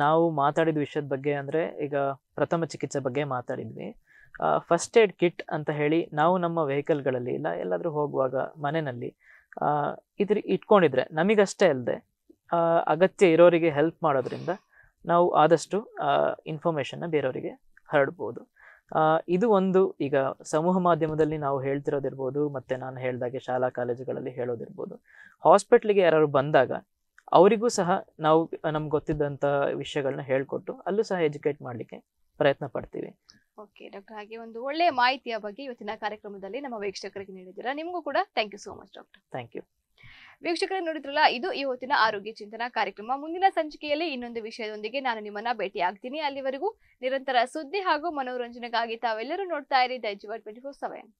ನಾವು ಮಾತಾಡಿದ ವಿಷಯದ ಬಗ್ಗೆ ಅಂದರೆ ಈಗ ಪ್ರಥಮ ಚಿಕಿತ್ಸೆ ಬಗ್ಗೆ ಮಾತಾಡಿದ್ವಿ ಫಸ್ಟ್ ಏಡ್ ಕಿಟ್ ಅಂತ ಹೇಳಿ ನಾವು ನಮ್ಮ ವೆಹಿಕಲ್ಗಳಲ್ಲಿ ಇಲ್ಲ ಎಲ್ಲಾದರೂ ಹೋಗುವಾಗ ಮನೆಯಲ್ಲಿ ಇದ್ರ ಇಟ್ಕೊಂಡಿದ್ರೆ ನಮಗಷ್ಟೇ ಅಲ್ಲದೆ ಅಗತ್ಯ ಇರೋರಿಗೆ ಹೆಲ್ಪ್ ಮಾಡೋದ್ರಿಂದ ನಾವು ಆದಷ್ಟು ಇನ್ಫಾರ್ಮೇಷನ್ನ ಬೇರೆಯವರಿಗೆ ಹರಡ್ಬೋದು ಇದು ಒಂದು ಈಗ ಸಮೂಹ ಮಾಧ್ಯಮದಲ್ಲಿ ನಾವು ಹೇಳ್ತಿರೋದಿರ್ಬೋದು ಮತ್ತು ನಾನು ಹೇಳಿದಾಗೆ ಶಾಲಾ ಕಾಲೇಜುಗಳಲ್ಲಿ ಹೇಳೋದಿರ್ಬೋದು ಹಾಸ್ಪಿಟ್ಲಿಗೆ ಯಾರು ಬಂದಾಗ ಅವರಿಗೂ ಸಹ ನಾವು ನಮ್ಗೆ ಗೊತ್ತಿದ್ದಂಥ ವಿಷಯಗಳನ್ನ ಹೇಳ್ಕೊಟ್ಟು ಅಲ್ಲೂ ಸಹ ಎಜುಕೇಟ್ ಮಾಡಲಿಕ್ಕೆ ಪ್ರಯತ್ನ ಪಡ್ತೀವಿ ಓಕೆ ಡಾಕ್ಟರ್ ಹಾಗೆ ಒಂದು ಒಳ್ಳೆಯ ಮಾಹಿತಿಯ ಬಗ್ಗೆ ಇವತ್ತಿನ ಕಾರ್ಯಕ್ರಮದಲ್ಲಿ ನಮ್ಮ ವೀಕ್ಷಕರಿಗೆ ನೀಡಿದ್ದೀರಾ ನಿಮಗೂ ಕೂಡ thank you so much doctor thank you ವೀಕ್ಷಕರೇ ನೋಡಿದ್ರಲ್ಲ ಇದು ಇವತ್ತಿನ ಆರೋಗ್ಯ ಚಿಂತನಾ ಕಾರ್ಯಕ್ರಮ ಮುಂದಿನ ಸಂಚಿಕೆಯಲ್ಲಿ ಇನ್ನೊಂದು ವಿಷಯದೊಂದಿಗೆ ನಾನು ನಿಮ್ಮನ್ನ ಭೇಟಿ ಆಗ್ತೀನಿ ಅಲ್ಲಿವರೆಗೂ ನಿರಂತರ ಸುದ್ದಿ ಹಾಗೂ ಮನೋರಂಜನೆಗಾಗಿ ತಾವೆಲ್ಲರೂ ನೋಡ್ತಾ ಇರಿ ದೈಜುವ ಟ್ವೆಂಟಿ ಫೋರ್ ಸೆವೆನ್